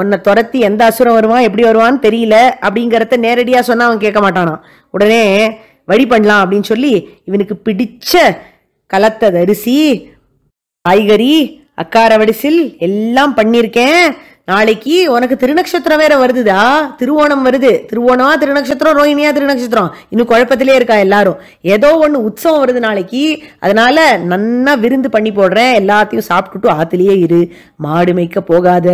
உன்னை துரத்தி எந்த அசுரம் வருவான் எப்படி வருவான்னு தெரியல அப்படிங்கிறத நேரடியாக சொன்னால் அவன் கேட்க மாட்டானான் உடனே வழி பண்ணலாம் அப்படின்னு சொல்லி இவனுக்கு பிடிச்ச கலத்த தரிசி காய்கறி அக்கார வடிசில் எல்லாம் பண்ணியிருக்கேன் நாளைக்கு உனக்கு திருநக்ஷத்திரம் வேற வருதுதா திருவோணம் வருது திருவோணமா திருநக்ஷத்திரம் ரோஹிணியா திருநக்ஷத்திரம் இன்னும் குழப்பத்திலே இருக்கா எல்லாரும் ஏதோ ஒன்று உற்சவம் வருது நாளைக்கு அதனால நன்னா விருந்து பண்ணி போடுறேன் எல்லாத்தையும் சாப்பிட்டுட்டு ஆத்திலேயே இரு மாடு மேய்க்க போகாத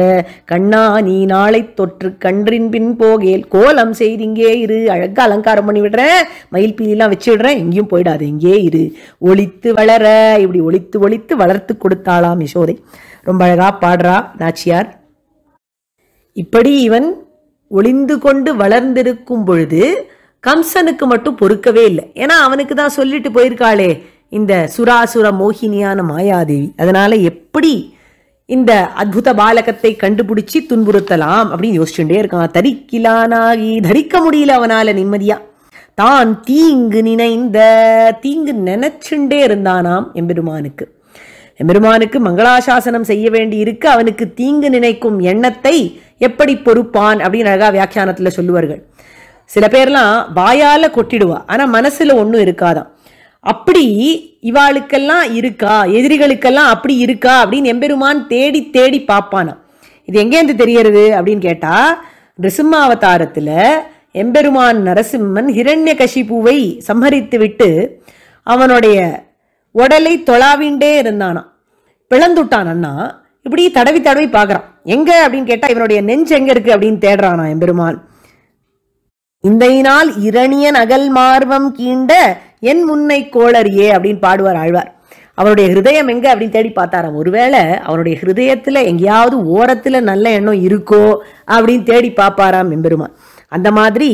கண்ணா நீ நாளை தொற்று கன்றின் பின் போகேல் கோலம் செய்திங்கே இரு அழகாக அலங்காரம் பண்ணி விடுறேன் மயில் பீலிலாம் வச்சு விடுறேன் எங்கேயும் போயிடாது இங்கே இரு ஒழித்து வளர இப்படி ஒழித்து ஒழித்து வளர்த்து கொடுத்தாளாம் யசோதை ரொம்ப அழகாக பாடுறா நாச்சியார் இப்படி இவன் ஒளிந்து கொண்டு வளர்ந்திருக்கும் பொழுது கம்சனுக்கு மட்டும் பொறுக்கவே இல்லை ஏன்னா அவனுக்கு தான் சொல்லிட்டு போயிருக்காளே இந்த சுராசுர மோகினியான மாயாதேவி அதனால எப்படி இந்த அத்புத பாலகத்தை கண்டுபிடிச்சி துன்புறுத்தலாம் அப்படின்னு யோசிச்சுட்டே இருக்கான் தரிக்கிலானாகி தரிக்க முடியல அவனால நிம்மதியா தான் தீங்கு நினைந்த தீங்கு நினைச்சுண்டே இருந்தானாம் எம்பெருமானுக்கு எம்பெருமானுக்கு மங்களாசாசனம் செய்ய வேண்டி இருக்கு அவனுக்கு தீங்கு நினைக்கும் எண்ணத்தை எப்படி பொறுப்பான் அப்படின்னு அழகா வியாக்கியானத்தில் சொல்லுவார்கள் சில பேர்லாம் வாயால கொட்டிடுவா ஆனா மனசுல ஒன்றும் இருக்காதான் அப்படி இவாளுக்கெல்லாம் இருக்கா எதிரிகளுக்கெல்லாம் அப்படி இருக்கா அப்படின்னு எம்பெருமான் தேடி தேடி பார்ப்பானா இது எங்கேருந்து தெரியறது அப்படின்னு கேட்டா நிருசிம்மாவதாரத்துல எம்பெருமான் நரசிம்மன் ஹிரண்ய கஷிப்புவை சம்ஹரித்து விட்டு அவனுடைய உடலை தொழாவிண்டே இருந்தானா பிளந்துட்டான் அண்ணா இப்படி தடவி தடவி பார்க்குறான் எங்க அப்படின்னு கேட்டால் இவனுடைய நெஞ்சு எங்க இருக்கு அப்படின்னு தேடுறானா எம்பெருமான் இந்தையினால் இரணியன் நகல் மார்வம் கீண்ட என் முன்னை கோளறியே அப்படின்னு பாடுவார் ஆழ்வார் அவருடைய ஹிருதயம் எங்க அப்படின்னு தேடி பார்த்தாராம் ஒருவேளை அவருடைய ஹிருதயத்துல எங்கேயாவது ஓரத்துல நல்ல எண்ணம் இருக்கோ அப்படின்னு தேடி பார்ப்பாராம் எம்பெருமான் அந்த மாதிரி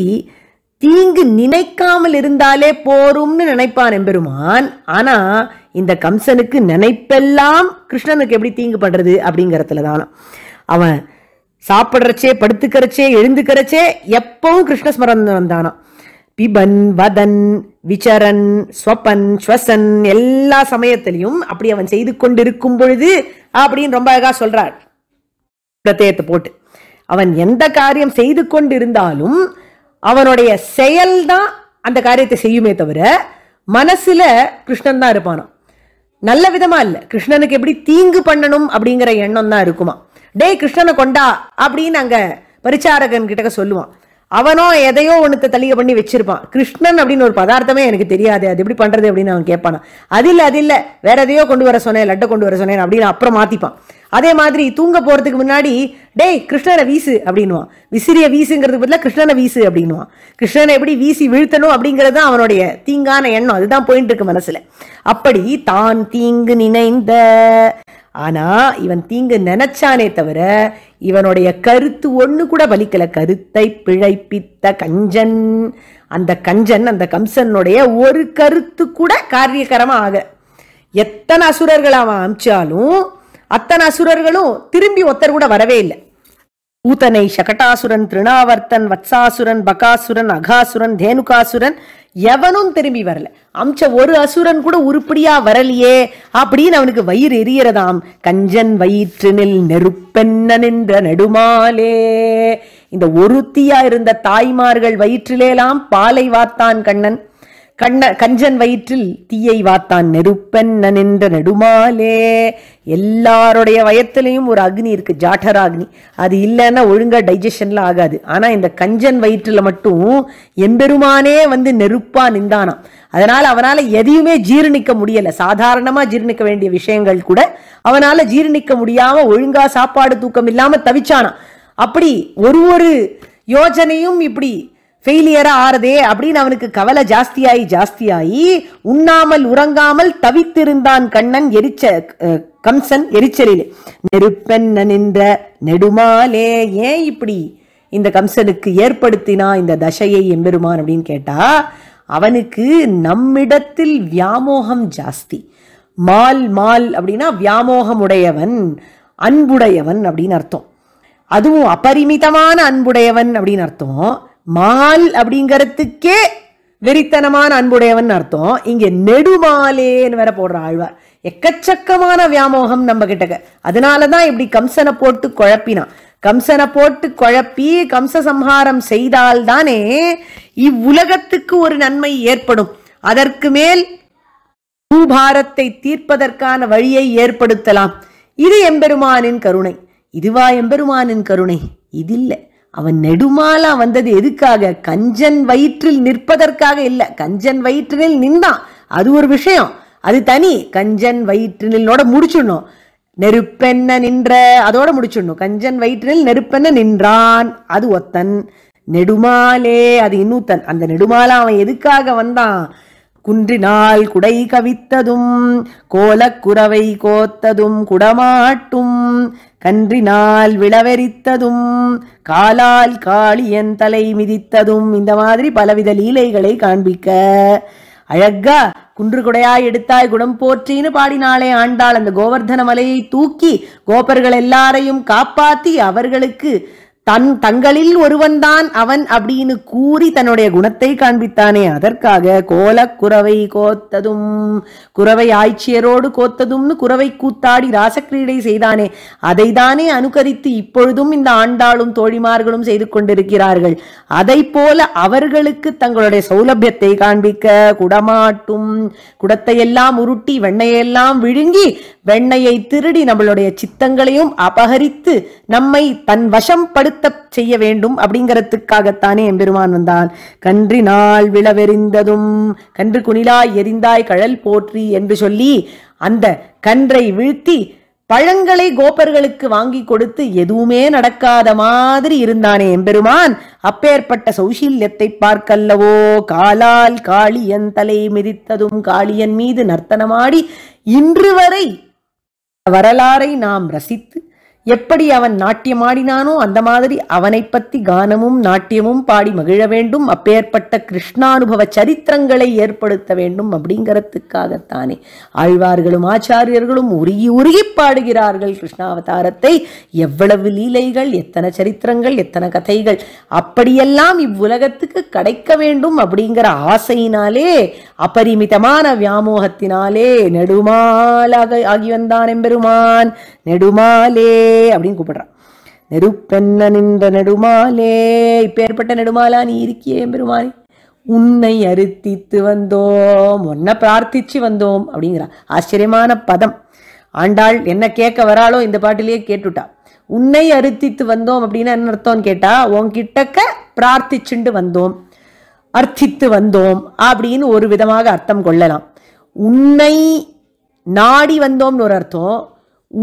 தீங்கு நினைக்காமல் இருந்தாலே போரும்னு நினைப்பான் எம்பெருமான் ஆனா இந்த கம்சனுக்கு நினைப்பெல்லாம் கிருஷ்ணனுக்கு எப்படி தீங்கு பண்றது அப்படிங்கறதுல அவன் சாப்பிட்றச்சே படுத்துக்கிறச்சே எழுந்துக்கிறச்சே எப்பவும் கிருஷ்ணஸ்மரன் வந்தானா பிபன் வதன் விச்சரன் ஸ்வபன் ஸ்வசன் எல்லா சமயத்திலையும் அப்படி அவன் செய்து கொண்டிருக்கும் பொழுது அப்படின்னு ரொம்ப அழகா சொல்றார் பிரத்யத்தை போட்டு அவன் எந்த காரியம் செய்து கொண்டிருந்தாலும் அவனுடைய செயல் தான் அந்த காரியத்தை செய்யுமே தவிர மனசுல கிருஷ்ணன் தான் இருப்பானான் நல்ல விதமா இல்லை கிருஷ்ணனுக்கு எப்படி தீங்கு பண்ணணும் அப்படிங்கிற எண்ணம் தான் இருக்குமா டேய் கிருஷ்ணனை கொண்டா அப்படின்னு அங்கே பரிச்சாரகன் கிட்ட சொல்லுவான் அவனோ எதையோ ஒன்று தளிக பண்ணி வச்சிருப்பான் கிருஷ்ணன் அப்படின்னு ஒரு பதார்த்தமே எனக்கு தெரியாது அது எப்படி பண்ணுறது அப்படின்னு அவன் கேட்பானா அது இல்லை அது இல்லை வேற எதையோ கொண்டு வர சொன்னேன் லட்டை கொண்டு வர சொன்னேன் அப்படின்னு அப்புறம் மாற்றிப்பான் அதே மாதிரி தூங்க போகிறதுக்கு முன்னாடி டேய் கிருஷ்ணனை வீசு அப்படின்வான் விசிறிய வீசுங்கிறதுக்கு பதிலாக கிருஷ்ணனை வீசு அப்படின்வான் கிருஷ்ணனை எப்படி வீசி வீழ்த்தணும் அப்படிங்கிறது தான் அவனுடைய தீங்கான எண்ணம் அதுதான் போயிட்டு இருக்கு மனசில் அப்படி தான் தீங்கு நினைந்த ஆனால் இவன் தீங்கு நினைச்சானே தவிர இவனுடைய கருத்து ஒன்று கூட பலிக்கல கருத்தை பிழைப்பித்த கஞ்சன் அந்த கஞ்சன் அந்த கம்சனுடைய ஒரு கருத்து கூட காரியகரமாக ஆக எத்தனை அசுரர்கள் அவன் அமிச்சாலும் அத்தனை அசுரர்களும் திரும்பி ஒருத்தர் கூட வரவே இல்லை ஊத்தனை சகட்டாசுரன் திருணாவர்த்தன் வத்சாசுரன் பகாசுரன் அகாசுரன் தேனுகாசுரன் எவனும் திரும்பி வரல அம்ச ஒரு அசுரன் கூட உருப்படியா வரலையே அப்படின்னு அவனுக்கு வயிறு எரியறதாம் கஞ்சன் வயிற்றினில் நெருப்பென்ன நின்ற நெடுமாலே இந்த ஒருத்தியா இருந்த தாய்மார்கள் வயிற்றிலேலாம் பாலை வாத்தான் கண்ணன் கண்ண கஞ்சன் வயிற்றில் தீயை வாத்தான் நெருப்பென்ன நின்ற நெடுமாலே எல்லாருடைய வயத்திலையும் ஒரு அக்னி இருக்கு ஜாட்டர் அக்னி அது இல்லைன்னா ஒழுங்கா டைஜஷன்ல ஆகாது ஆனா இந்த கஞ்சன் வயிற்றுல மட்டும் எம்பெருமானே வந்து நெருப்பா நின்றானாம் அதனால அவனால எதையுமே ஜீர்ணிக்க முடியல சாதாரணமா ஜீர்ணிக்க வேண்டிய விஷயங்கள் கூட அவனால ஜீர்ணிக்க முடியாம ஒழுங்கா சாப்பாடு தூக்கம் இல்லாம தவிச்சானா அப்படி ஒரு ஒரு யோஜனையும் இப்படி ஃபெயிலியராக ஆறதே அப்படின்னு அவனுக்கு கவலை ஜாஸ்தியாகி ஜாஸ்தியாகி உண்ணாமல் உறங்காமல் தவித்திருந்தான் கண்ணன் எரிச்ச கம்சன் எரிச்சலில் நெருப்பென்ன நின்ற நெடுமாலே ஏன் இப்படி இந்த கம்சனுக்கு ஏற்படுத்தினா இந்த தசையை எம்பெருமான் அப்படின்னு கேட்டா அவனுக்கு நம்மிடத்தில் வியாமோகம் ஜாஸ்தி மால் மால் அப்படின்னா வியாமோகம் உடையவன் அன்புடையவன் அப்படின்னு அர்த்தம் அதுவும் அபரிமிதமான அன்புடையவன் அப்படின்னு அர்த்தம் மால் அப்படிங்கிறதுக்கே வெறித்தனமான அன்புடையவன் அர்த்தம் இங்கே நெடுமாலேன்னு வேற போடுற ஆழ்வார் எக்கச்சக்கமான வியாமோகம் நம்ம கிட்ட அதனால தான் இப்படி கம்சனை போட்டு குழப்பினான் கம்சனை போட்டு குழப்பி கம்ச சம்ஹாரம் செய்தால்தானே இவ்வுலகத்துக்கு ஒரு நன்மை ஏற்படும் அதற்கு மேல் பூபாரத்தை தீர்ப்பதற்கான வழியை ஏற்படுத்தலாம் இது எம்பெருமானின் கருணை இதுவா எம்பெருமானின் கருணை இதில்லை அவன் நெடுமாலா வந்தது எதுக்காக கஞ்சன் வயிற்றில் நிற்பதற்காக இல்லை கஞ்சன் வயிற்றினில் நின்றான் அது ஒரு விஷயம் அது தனி கஞ்சன் வயிற்றினோட முடிச்சிடணும் நெருப்பென்ன நின்ற அதோட முடிச்சிடணும் கஞ்சன் வயிற்றினில் நெருப்பென்ன நின்றான் அது ஒத்தன் நெடுமாலே அது இன்னூத்தன் அந்த நெடுமாலா அவன் எதுக்காக வந்தான் குன்றினால் குடை கவித்ததும் கோலக்குறவை கோத்ததும் குடமாட்டும் கன்றினால் விளவெரித்ததும் காலால் காளியன் தலை மிதித்ததும் இந்த மாதிரி பலவித லீலைகளை காண்பிக்க அழகா குன்று குடையாய் எடுத்தாய் குணம் போற்றின்னு பாடினாளே ஆண்டாள் அந்த கோவர்தன மலையை தூக்கி கோபர்கள் எல்லாரையும் காப்பாத்தி அவர்களுக்கு தன் தங்களில் ஒருவன்தான் அவன் அப்படின்னு கூறி தன்னுடைய குணத்தை காண்பித்தானே அதற்காக கோல குறவை கோத்ததும் குறவை ஆய்ச்சியரோடு கோத்ததும்னு குறவை கூத்தாடி ராசக்கிரீடை செய்தானே அதை தானே அனுகரித்து இப்பொழுதும் இந்த ஆண்டாளும் தோழிமார்களும் செய்து கொண்டிருக்கிறார்கள் அதை போல அவர்களுக்கு தங்களுடைய சௌலபியத்தை காண்பிக்க குடமாட்டும் குடத்தையெல்லாம் உருட்டி வெண்ணையெல்லாம் விழுங்கி வெண்ணையை திருடி நம்மளுடைய சித்தங்களையும் அபகரித்து நம்மை தன் வசம் படுத்த வருத்த செய்ய வேண்டும் அப்படிங்கறதுக்காகத்தானே எம்பெருமான் வந்தான் கன்றி நாள் விளவெறிந்ததும் கன்று குணிலாய் எரிந்தாய் கழல் போற்றி என்று சொல்லி அந்த கன்றை வீழ்த்தி பழங்களை கோபர்களுக்கு வாங்கி கொடுத்து எதுவுமே நடக்காத மாதிரி இருந்தானே எம்பெருமான் அப்பேற்பட்ட சௌசீல்யத்தை பார்க்கல்லவோ காலால் காளியன் தலை மிதித்ததும் காளியன் மீது நர்த்தனமாடி இன்று வரை வரலாறை நாம் ரசித்து எப்படி அவன் நாட்டியமாடினானோ அந்த மாதிரி அவனை பற்றி கானமும் நாட்டியமும் பாடி மகிழ வேண்டும் அப்பேற்பட்ட கிருஷ்ணானுபவ சரித்திரங்களை ஏற்படுத்த வேண்டும் அப்படிங்கிறதுக்காகத்தானே ஆழ்வார்களும் ஆச்சாரியர்களும் உருகி உருகி பாடுகிறார்கள் கிருஷ்ணாவதாரத்தை எவ்வளவு லீலைகள் எத்தனை சரித்திரங்கள் எத்தனை கதைகள் அப்படியெல்லாம் இவ்வுலகத்துக்கு கிடைக்க வேண்டும் அப்படிங்கிற ஆசையினாலே அபரிமிதமான வியாமோகத்தினாலே நெடுமாலாக ஆகி வந்தான் எம்பெருமான் நெடுமாலே அப்படின்னு கூப்பிடுறான் நெருப்பென்ன நின்ற நெடுமாலே ஏற்பட்ட நெடுமாலா நீ இருக்கியே பெருமானே உன்னை அறுத்தித்து வந்தோம் உன்னை பிரார்த்திச்சு வந்தோம் அப்படிங்கிற ஆச்சரியமான பதம் ஆண்டாள் என்ன கேட்க வராளோ இந்த பாட்டிலேயே கேட்டுட்டா உன்னை அறுத்தித்து வந்தோம் அப்படின்னா என்ன அர்த்தம்னு கேட்டா உன்கிட்டக்க பிரார்த்திச்சுண்டு வந்தோம் அர்த்தித்து வந்தோம் அப்படின்னு ஒரு விதமாக அர்த்தம் கொள்ளலாம் உன்னை நாடி வந்தோம்னு ஒரு அர்த்தம்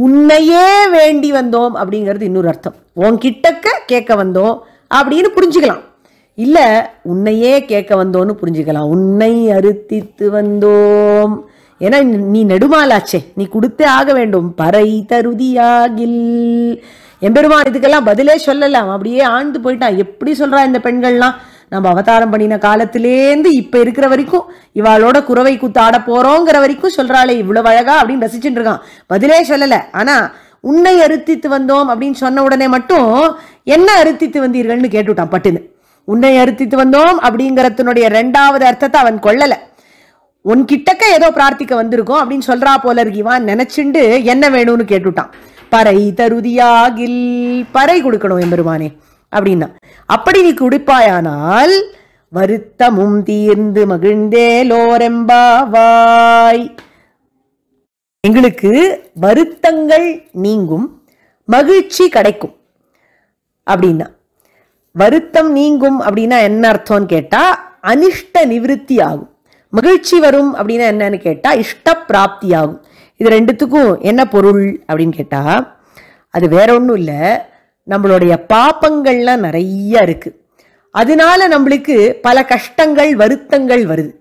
உன்னையே வேண்டி வந்தோம் அப்படிங்கிறது இன்னொரு அர்த்தம் உன் கிட்டக்க கேட்க வந்தோம் அப்படின்னு புரிஞ்சுக்கலாம் இல்லை உன்னையே கேட்க வந்தோன்னு புரிஞ்சுக்கலாம் உன்னை அறுத்தித்து வந்தோம் ஏன்னா நீ நெடுமாலாச்சே நீ கொடுத்தே ஆக வேண்டும் பறை தருதியாகில் எம்பெருமான் இதுக்கெல்லாம் பதிலே சொல்லலாம் அப்படியே ஆழ்ந்து போயிட்டான் எப்படி சொல்றா இந்த பெண்கள்லாம் நம்ம அவதாரம் பண்ணின காலத்திலேருந்து இப்போ இருக்கிற வரைக்கும் இவாளோட குறவை ஆட போகிறோங்கிற வரைக்கும் சொல்கிறாளே இவ்வளோ அழகா அப்படின்னு ரசிச்சுட்டு இருக்கான் பதிலே சொல்லலை ஆனால் உன்னை அறுத்தித்து வந்தோம் அப்படின்னு சொன்ன உடனே மட்டும் என்ன அறுத்தித்து வந்தீர்கள்னு கேட்டுவிட்டான் பட்டுன்னு உன்னை அறுத்தித்து வந்தோம் அப்படிங்கறதுனுடைய ரெண்டாவது அர்த்தத்தை அவன் கொள்ளல உன்கிட்டக்க ஏதோ பிரார்த்திக்க வந்திருக்கும் அப்படின்னு சொல்றா போல இருக்கிவான் நினைச்சுண்டு என்ன வேணும்னு கேட்டுவிட்டான் பறை தருதியாகில் பறை கொடுக்கணும் எம்பெருமானே அப்படின்னா அப்படி நீ குடிப்பாயானால் வருத்தமும் தீர்ந்து மகிழ்ந்தே லோரெம்பாவாய் எங்களுக்கு வருத்தங்கள் நீங்கும் மகிழ்ச்சி கிடைக்கும் அப்படின்னா வருத்தம் நீங்கும் அப்படின்னா என்ன அர்த்தம்னு கேட்டா அனிஷ்ட நிவிருத்தி ஆகும் மகிழ்ச்சி வரும் அப்படின்னா என்னன்னு கேட்டா இஷ்ட பிராப்தி ஆகும் இது ரெண்டுத்துக்கும் என்ன பொருள் அப்படின்னு கேட்டா அது வேற ஒன்றும் இல்லை நம்மளுடைய பாப்பங்கள்லாம் நிறைய இருக்கு அதனால நம்மளுக்கு பல கஷ்டங்கள் வருத்தங்கள் வருது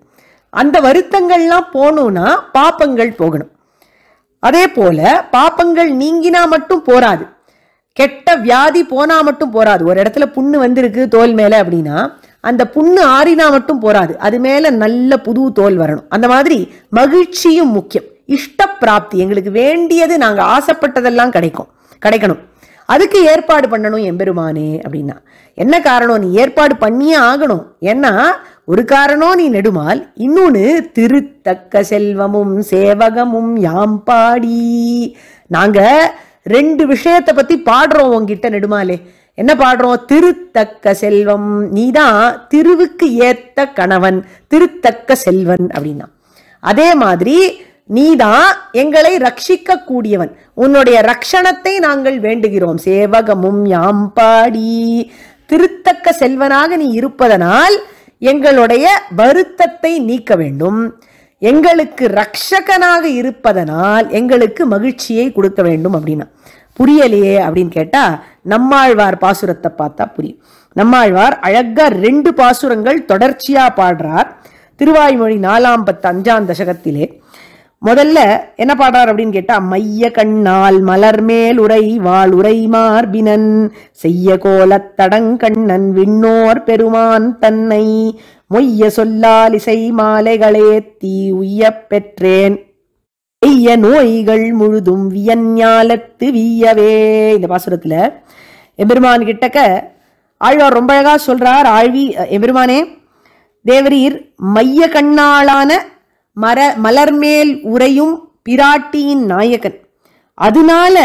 அந்த வருத்தங்கள்லாம் போகணும்னா பாப்பங்கள் போகணும் அதே போல பாப்பங்கள் நீங்கினா மட்டும் போராது கெட்ட வியாதி போனா மட்டும் போராது ஒரு இடத்துல புண்ணு வந்திருக்கு தோல் மேலே அப்படின்னா அந்த புண்ணு ஆறினா மட்டும் போராது அது மேலே நல்ல புது தோல் வரணும் அந்த மாதிரி மகிழ்ச்சியும் முக்கியம் இஷ்ட பிராப்தி எங்களுக்கு வேண்டியது நாங்கள் ஆசைப்பட்டதெல்லாம் கிடைக்கும் கிடைக்கணும் அதுக்கு ஏற்பாடு பண்ணணும் எம்பெருமானே அப்படின்னா என்ன காரணம் நீ ஏற்பாடு பண்ணியே ஆகணும் ஏன்னா ஒரு காரணம் நீ நெடுமால் இன்னொன்று திருத்தக்க செல்வமும் சேவகமும் யாம் பாடி நாங்கள் ரெண்டு விஷயத்தை பற்றி பாடுறோம் உங்ககிட்ட நெடுமாலே என்ன பாடுறோம் திருத்தக்க செல்வம் நீ தான் திருவுக்கு ஏத்த கணவன் திருத்தக்க செல்வன் அப்படின்னா அதே மாதிரி நீதான் எங்களை ரட்சிக்க கூடியவன் உன்னுடைய ரக்ஷணத்தை நாங்கள் வேண்டுகிறோம் சேவகமும் யாம் பாடி திருத்தக்க செல்வனாக நீ இருப்பதனால் எங்களுடைய வருத்தத்தை நீக்க வேண்டும் எங்களுக்கு ரக்ஷகனாக இருப்பதனால் எங்களுக்கு மகிழ்ச்சியை கொடுக்க வேண்டும் அப்படின்னா புரியலையே அப்படின்னு கேட்டா நம்மாழ்வார் பாசுரத்தை பார்த்தா புரியும் நம்மாழ்வார் அழகா ரெண்டு பாசுரங்கள் தொடர்ச்சியா பாடுறார் திருவாய்மொழி நாலாம் பத்து அஞ்சாம் தசகத்திலே முதல்ல என்ன பாடுறார் அப்படின்னு கேட்டா மைய கண்ணால் மலர் மேல் உரை வாழ் உரை மார்பினன் செய்ய கோலத் தடங்கண்ணன் விண்ணோர் பெருமான் தன்னை மொய்ய சொல்லால் இசை மாலைகளே தீ உய்ய பெற்றேன் ஐய நோய்கள் முழுதும் வியஞ்ஞாலத்து வியவே இந்த பாசுரத்துல எபெருமான் கிட்டக்க ஆழ்வார் ரொம்ப அழகா சொல்றார் ஆழ்வி எபெருமானே தேவரீர் மைய கண்ணாளான மர மலர்மேல் உரையும் பிராட்டியின் நாயகன் அதனால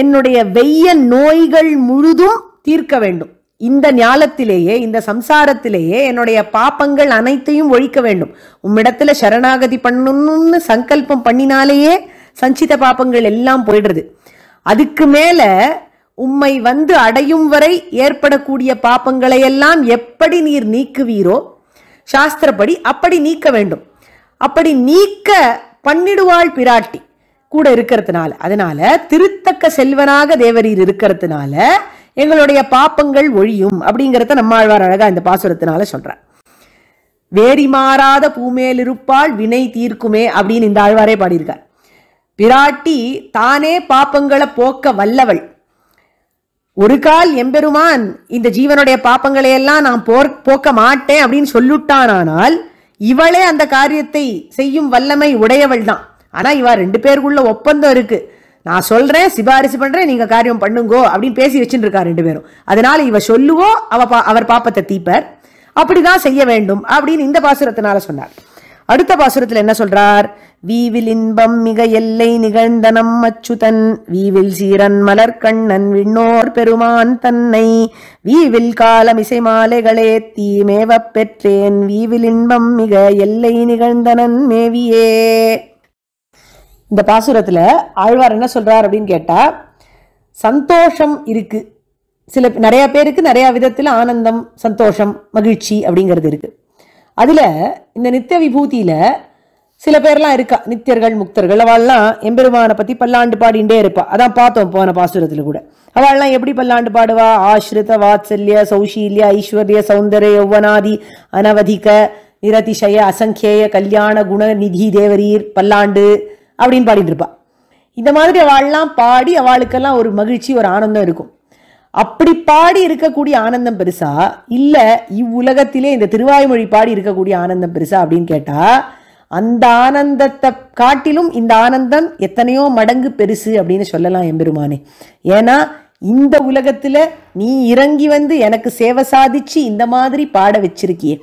என்னுடைய வெய்ய நோய்கள் முழுதும் தீர்க்க வேண்டும் இந்த ஞாலத்திலேயே இந்த சம்சாரத்திலேயே என்னுடைய பாப்பங்கள் அனைத்தையும் ஒழிக்க வேண்டும் உம்மிடத்துல சரணாகதி பண்ணணும்னு சங்கல்பம் பண்ணினாலேயே சஞ்சித பாப்பங்கள் எல்லாம் போயிடுறது அதுக்கு மேல உம்மை வந்து அடையும் வரை ஏற்படக்கூடிய பாப்பங்களையெல்லாம் எப்படி நீர் நீக்குவீரோ சாஸ்திரப்படி அப்படி நீக்க வேண்டும் அப்படி நீக்க பண்ணிடுவாள் பிராட்டி கூட இருக்கிறதுனால அதனால திருத்தக்க செல்வனாக தேவரீர் இருக்கிறதுனால எங்களுடைய பாப்பங்கள் ஒழியும் அப்படிங்கிறத நம்மாழ்வார் அழகா இந்த பாசுரத்தினால சொல்றார் வேரி மாறாத பூமேல் இருப்பால் வினை தீர்க்குமே அப்படின்னு இந்த ஆழ்வாரே பாடியிருக்கார் பிராட்டி தானே பாப்பங்களை போக்க வல்லவள் ஒரு கால் எம்பெருமான் இந்த ஜீவனுடைய பாப்பங்களையெல்லாம் நான் போர் போக்க மாட்டேன் அப்படின்னு சொல்லுட்டானால் இவளே அந்த காரியத்தை செய்யும் வல்லமை உடையவள் தான் ஆனால் இவா ரெண்டு பேருக்குள்ள ஒப்பந்தம் இருக்கு நான் சொல்றேன் சிபாரிசு பண்றேன் நீங்க காரியம் பண்ணுங்கோ அப்படின்னு பேசி வச்சுட்டு இருக்கா ரெண்டு பேரும் அதனால இவ சொல்லுவோ அவ அவர் பாப்பத்தை தீப்பர் அப்படிதான் செய்ய வேண்டும் அப்படின்னு இந்த பாசுரத்தினால சொன்னார் அடுத்த பாசுரத்தில் என்ன சொல்றார் வீவில் இன்பம் மிக எல்லை நிகழ்ந்தனம் அச்சுதன் வீவில் சீரன் மலர்கண்ணன் விண்ணோர் பெருமான் தன்னை வீவில் காலமிசை மாலைகளே தீமேவப் பெற்றேன் வீவில் இன்பம் மிக எல்லை நிகழ்ந்தனன் மேவியே இந்த பாசுரத்துல ஆழ்வார் என்ன சொல்றார் அப்படின்னு கேட்டா சந்தோஷம் இருக்கு சில நிறைய பேருக்கு நிறைய விதத்துல ஆனந்தம் சந்தோஷம் மகிழ்ச்சி அப்படிங்கிறது இருக்கு அதுல இந்த நித்திய விபூதியில சில பேர்லாம் இருக்கா நித்தியர்கள் முக்தர்கள் அவள்லாம் எம்பெருமானை பத்தி பல்லாண்டு பாடிண்டே இருப்பா அதான் பார்த்தோம் போன பாசுரத்தில் கூட அவள்லாம் எப்படி பல்லாண்டு பாடுவா ஆஷ்ரித வாத்சல்ய சௌஷீல்ய ஐஸ்வர்ய சௌந்தர யௌவனாதி அனவதிக நிரதிசய அசங்கேய கல்யாண குண நிதி தேவரீர் பல்லாண்டு அப்படின்னு பாடிட்டு இருப்பா இந்த மாதிரி அவள்லாம் பாடி அவளுக்கெல்லாம் ஒரு மகிழ்ச்சி ஒரு ஆனந்தம் இருக்கும் அப்படி பாடி இருக்கக்கூடிய ஆனந்தம் பெருசா இல்லை இவ்வுலகத்திலே இந்த திருவாய்மொழி பாடி இருக்கக்கூடிய ஆனந்தம் பெருசா அப்படின்னு கேட்டால் அந்த ஆனந்தத்தை காட்டிலும் இந்த ஆனந்தம் எத்தனையோ மடங்கு பெருசு அப்படின்னு சொல்லலாம் எம்பெருமானே ஏன்னா இந்த உலகத்தில் நீ இறங்கி வந்து எனக்கு சேவை சாதிச்சு இந்த மாதிரி பாட வச்சிருக்கியே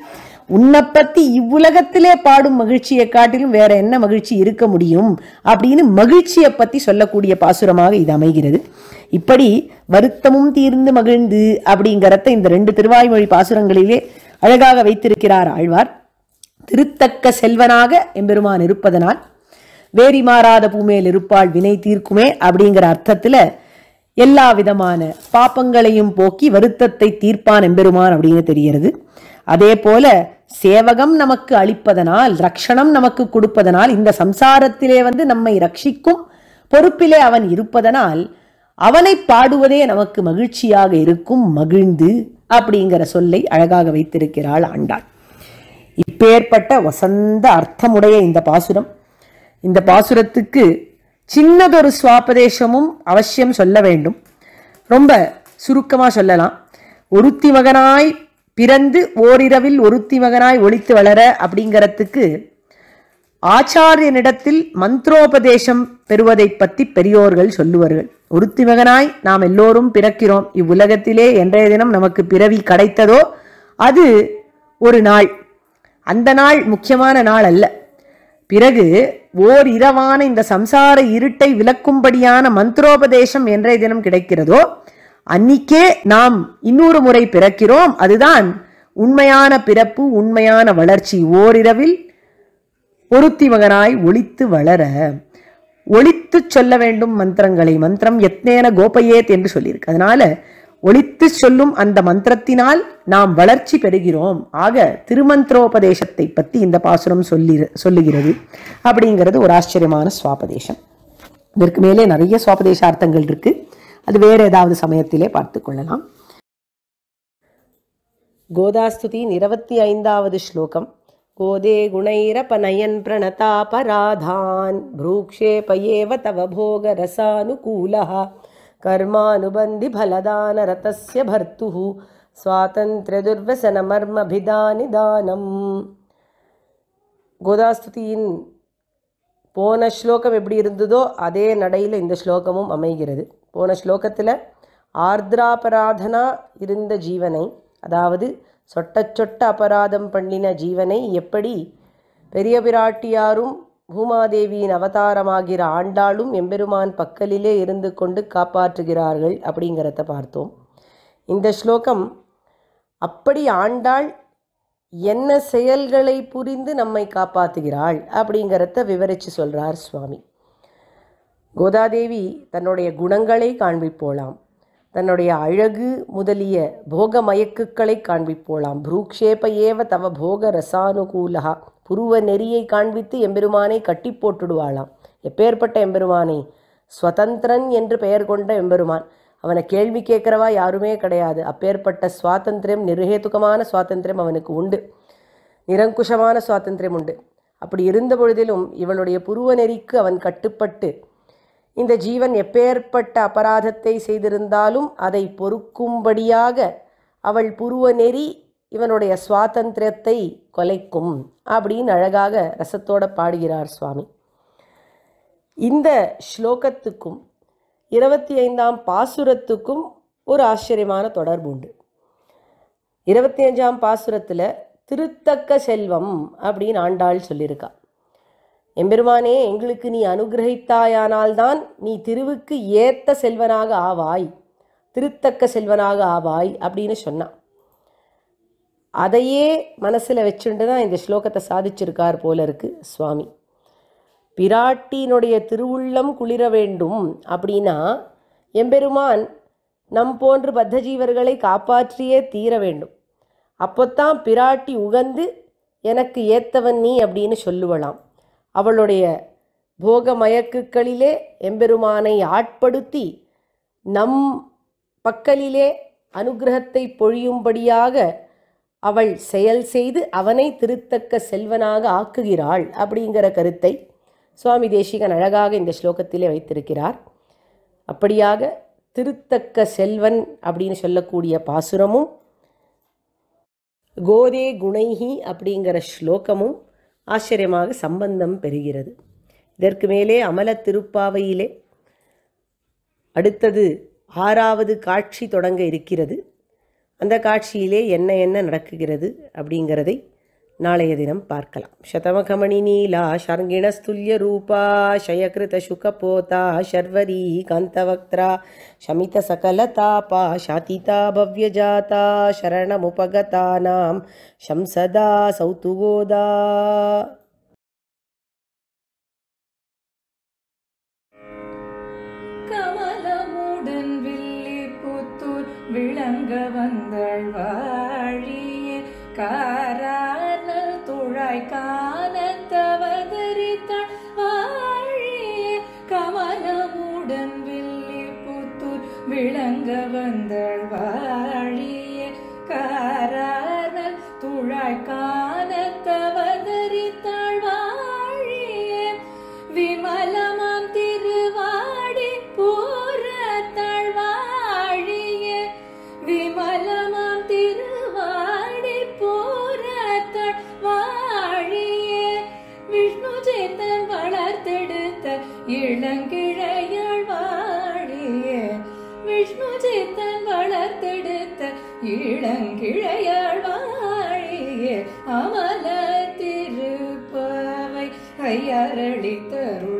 உன்னை பற்றி இவ்வுலகத்திலே பாடும் மகிழ்ச்சியை காட்டிலும் வேற என்ன மகிழ்ச்சி இருக்க முடியும் அப்படின்னு மகிழ்ச்சியை பற்றி சொல்லக்கூடிய பாசுரமாக இது அமைகிறது இப்படி வருத்தமும் தீர்ந்து மகிழ்ந்து அப்படிங்கிறத இந்த ரெண்டு திருவாய்மொழி பாசுரங்களிலே அழகாக வைத்திருக்கிறார் ஆழ்வார் திருத்தக்க செல்வனாக எம்பெருமான் இருப்பதனால் வேறி மாறாத பூமேல் இருப்பாள் வினை தீர்க்குமே அப்படிங்கிற அர்த்தத்தில் எல்லா விதமான பாப்பங்களையும் போக்கி வருத்தத்தை தீர்ப்பான் எம்பெருமான் அப்படின்னு தெரிகிறது அதே போல சேவகம் நமக்கு அளிப்பதனால் ரக்ஷணம் நமக்கு கொடுப்பதனால் இந்த சம்சாரத்திலே வந்து நம்மை ரட்சிக்கும் பொறுப்பிலே அவன் இருப்பதனால் அவனை பாடுவதே நமக்கு மகிழ்ச்சியாக இருக்கும் மகிழ்ந்து அப்படிங்கிற சொல்லை அழகாக வைத்திருக்கிறாள் ஆண்டாள் இப்பேற்பட்ட வசந்த அர்த்தமுடைய இந்த பாசுரம் இந்த பாசுரத்துக்கு சின்னதொரு சுவாபதேசமும் அவசியம் சொல்ல வேண்டும் ரொம்ப சுருக்கமாக சொல்லலாம் ஒருத்தி மகனாய் பிறந்து ஓரிரவில் ஒருத்தி மகனாய் ஒழித்து வளர அப்படிங்கிறதுக்கு ஆச்சாரியனிடத்தில் மந்திரோபதேசம் பெறுவதை பற்றி பெரியோர்கள் சொல்லுவார்கள் ஒருத்தி மகனாய் நாம் எல்லோரும் பிறக்கிறோம் இவ்வுலகத்திலே என்றைய தினம் நமக்கு பிறவி கிடைத்ததோ அது ஒரு நாள் அந்த நாள் முக்கியமான நாள் அல்ல பிறகு ஓர் இரவான இந்த சம்சார இருட்டை விளக்கும்படியான மந்திரோபதேசம் என்ற தினம் கிடைக்கிறதோ அன்னிக்கே நாம் இன்னொரு முறை பிறக்கிறோம் அதுதான் உண்மையான பிறப்பு உண்மையான வளர்ச்சி ஓரிரவில் ஒருத்தி மகனாய் ஒழித்து வளர ஒழித்து சொல்ல வேண்டும் மந்திரங்களை மந்திரம் எத்னேன கோபையேத் என்று சொல்லியிருக்கு அதனால ஒழித்து சொல்லும் அந்த மந்திரத்தினால் நாம் வளர்ச்சி பெறுகிறோம் ஆக திருமந்திரோபதேசத்தை பற்றி இந்த பாசுரம் சொல்லி சொல்லுகிறது அப்படிங்கிறது ஒரு ஆச்சரியமான சுவாபதேசம் இதற்கு மேலே நிறைய சுவாபதேச அர்த்தங்கள் இருக்கு அது வேற ஏதாவது சமயத்திலே பார்த்து கொள்ளலாம் கோதாஸ்துதியின் இருபத்தி ஐந்தாவது ஸ்லோகம் கோதே குணைரபநயன் பிரணதாபராதான் ப்ரூக்ஷே பயேவ தவ போக ரசானுகூலா பலதான சுவாதந்திர துர்வசன மர்மபிதானி தானம் கோதாஸ்துதியின் போன ஸ்லோகம் எப்படி இருந்ததோ அதே நடையில் இந்த ஸ்லோகமும் அமைகிறது போன ஸ்லோகத்தில் ஆர்திராபராதனா இருந்த ஜீவனை அதாவது சொட்ட சொட்ட அபராதம் பண்ணின ஜீவனை எப்படி பெரிய பிராட்டியாரும் பூமாதேவியின் அவதாரமாகிற ஆண்டாளும் எம்பெருமான் பக்கலிலே இருந்து கொண்டு காப்பாற்றுகிறார்கள் அப்படிங்கிறத பார்த்தோம் இந்த ஸ்லோகம் அப்படி ஆண்டாள் என்ன செயல்களை புரிந்து நம்மை காப்பாற்றுகிறாள் அப்படிங்கிறத விவரித்து சொல்கிறார் சுவாமி கோதாதேவி தன்னுடைய குணங்களை காண்பிப்போலாம் தன்னுடைய அழகு முதலிய போக மயக்குக்களை காண்பிப்போலாம் புரூக்ஷேப ஏவ தவ போக ரசானுகூலகா புருவ நெறியை காண்பித்து எம்பெருமானை கட்டி போட்டுடுவாளாம் எப்பேற்பட்ட எம்பெருமானை ஸ்வதந்திரன் என்று பெயர் கொண்ட எம்பெருமான் அவனை கேள்வி கேட்குறவா யாருமே கிடையாது அப்பேற்பட்ட சுவாதந்திரம் நிர்ஹேதுக்கமான சுவாதந்திரம் அவனுக்கு உண்டு நிரங்குஷமான சுவாதந்திரம் உண்டு அப்படி இருந்த பொழுதிலும் இவளுடைய புருவ நெறிக்கு அவன் கட்டுப்பட்டு இந்த ஜீவன் எப்பேற்பட்ட அபராதத்தை செய்திருந்தாலும் அதை பொறுக்கும்படியாக அவள் புருவ நெறி இவனுடைய சுவாதந்திரத்தை கொலைக்கும் அப்படின்னு அழகாக ரசத்தோட பாடுகிறார் சுவாமி இந்த ஸ்லோகத்துக்கும் இருபத்தி ஐந்தாம் பாசுரத்துக்கும் ஒரு ஆச்சரியமான தொடர்பு உண்டு இருபத்தி அஞ்சாம் பாசுரத்தில் திருத்தக்க செல்வம் அப்படின்னு ஆண்டாள் சொல்லியிருக்கா எம்பெருமானே எங்களுக்கு நீ அனுகிரகித்தாயானால்தான் நீ திருவுக்கு ஏத்த செல்வனாக ஆவாய் திருத்தக்க செல்வனாக ஆவாய் அப்படின்னு சொன்னான் அதையே மனசில் வச்சுண்டு தான் இந்த ஸ்லோகத்தை சாதிச்சிருக்கார் போல இருக்குது சுவாமி பிராட்டியினுடைய திருவுள்ளம் குளிர வேண்டும் அப்படின்னா எம்பெருமான் நம் போன்று பத்தஜீவர்களை காப்பாற்றியே தீர வேண்டும் அப்போத்தான் பிராட்டி உகந்து எனக்கு ஏத்தவன் நீ அப்படின்னு சொல்லுவலாம் அவளுடைய போக மயக்குகளிலே எம்பெருமானை ஆட்படுத்தி நம் பக்கலிலே அனுகிரகத்தை பொழியும்படியாக அவள் செயல் செய்து அவனை திருத்தக்க செல்வனாக ஆக்குகிறாள் அப்படிங்கிற கருத்தை சுவாமி தேசிகன் அழகாக இந்த ஸ்லோகத்திலே வைத்திருக்கிறார் அப்படியாக திருத்தக்க செல்வன் அப்படின்னு சொல்லக்கூடிய பாசுரமும் கோதே குணைஹி அப்படிங்கிற ஸ்லோகமும் ஆச்சரியமாக சம்பந்தம் பெறுகிறது இதற்கு மேலே அமல திருப்பாவையிலே அடுத்தது ஆறாவது காட்சி தொடங்க இருக்கிறது அந்த காட்சியிலே என்ன என்ன நடக்குகிறது அப்படிங்கிறதை நாளைய தினம் பார்க்கலாம் சதமகமணி நீலா ஷர்கிணஸ்துல்ய ரூபா ஷயகிருத சுக போதா ஷர்வரி ஷமித சகல தாபா சாதிதா ஜாதா சரணமுபகதானாம் சம்சதா சௌத்துகோதா வாழிய காரான துழாய் காணத்தவதரித்தாள் வாழிய கமலமுடன் வில்லி புத்தூர் விளங்க வந்தள் இளங்கிழையாள் அமல திருப்பவை கையரளி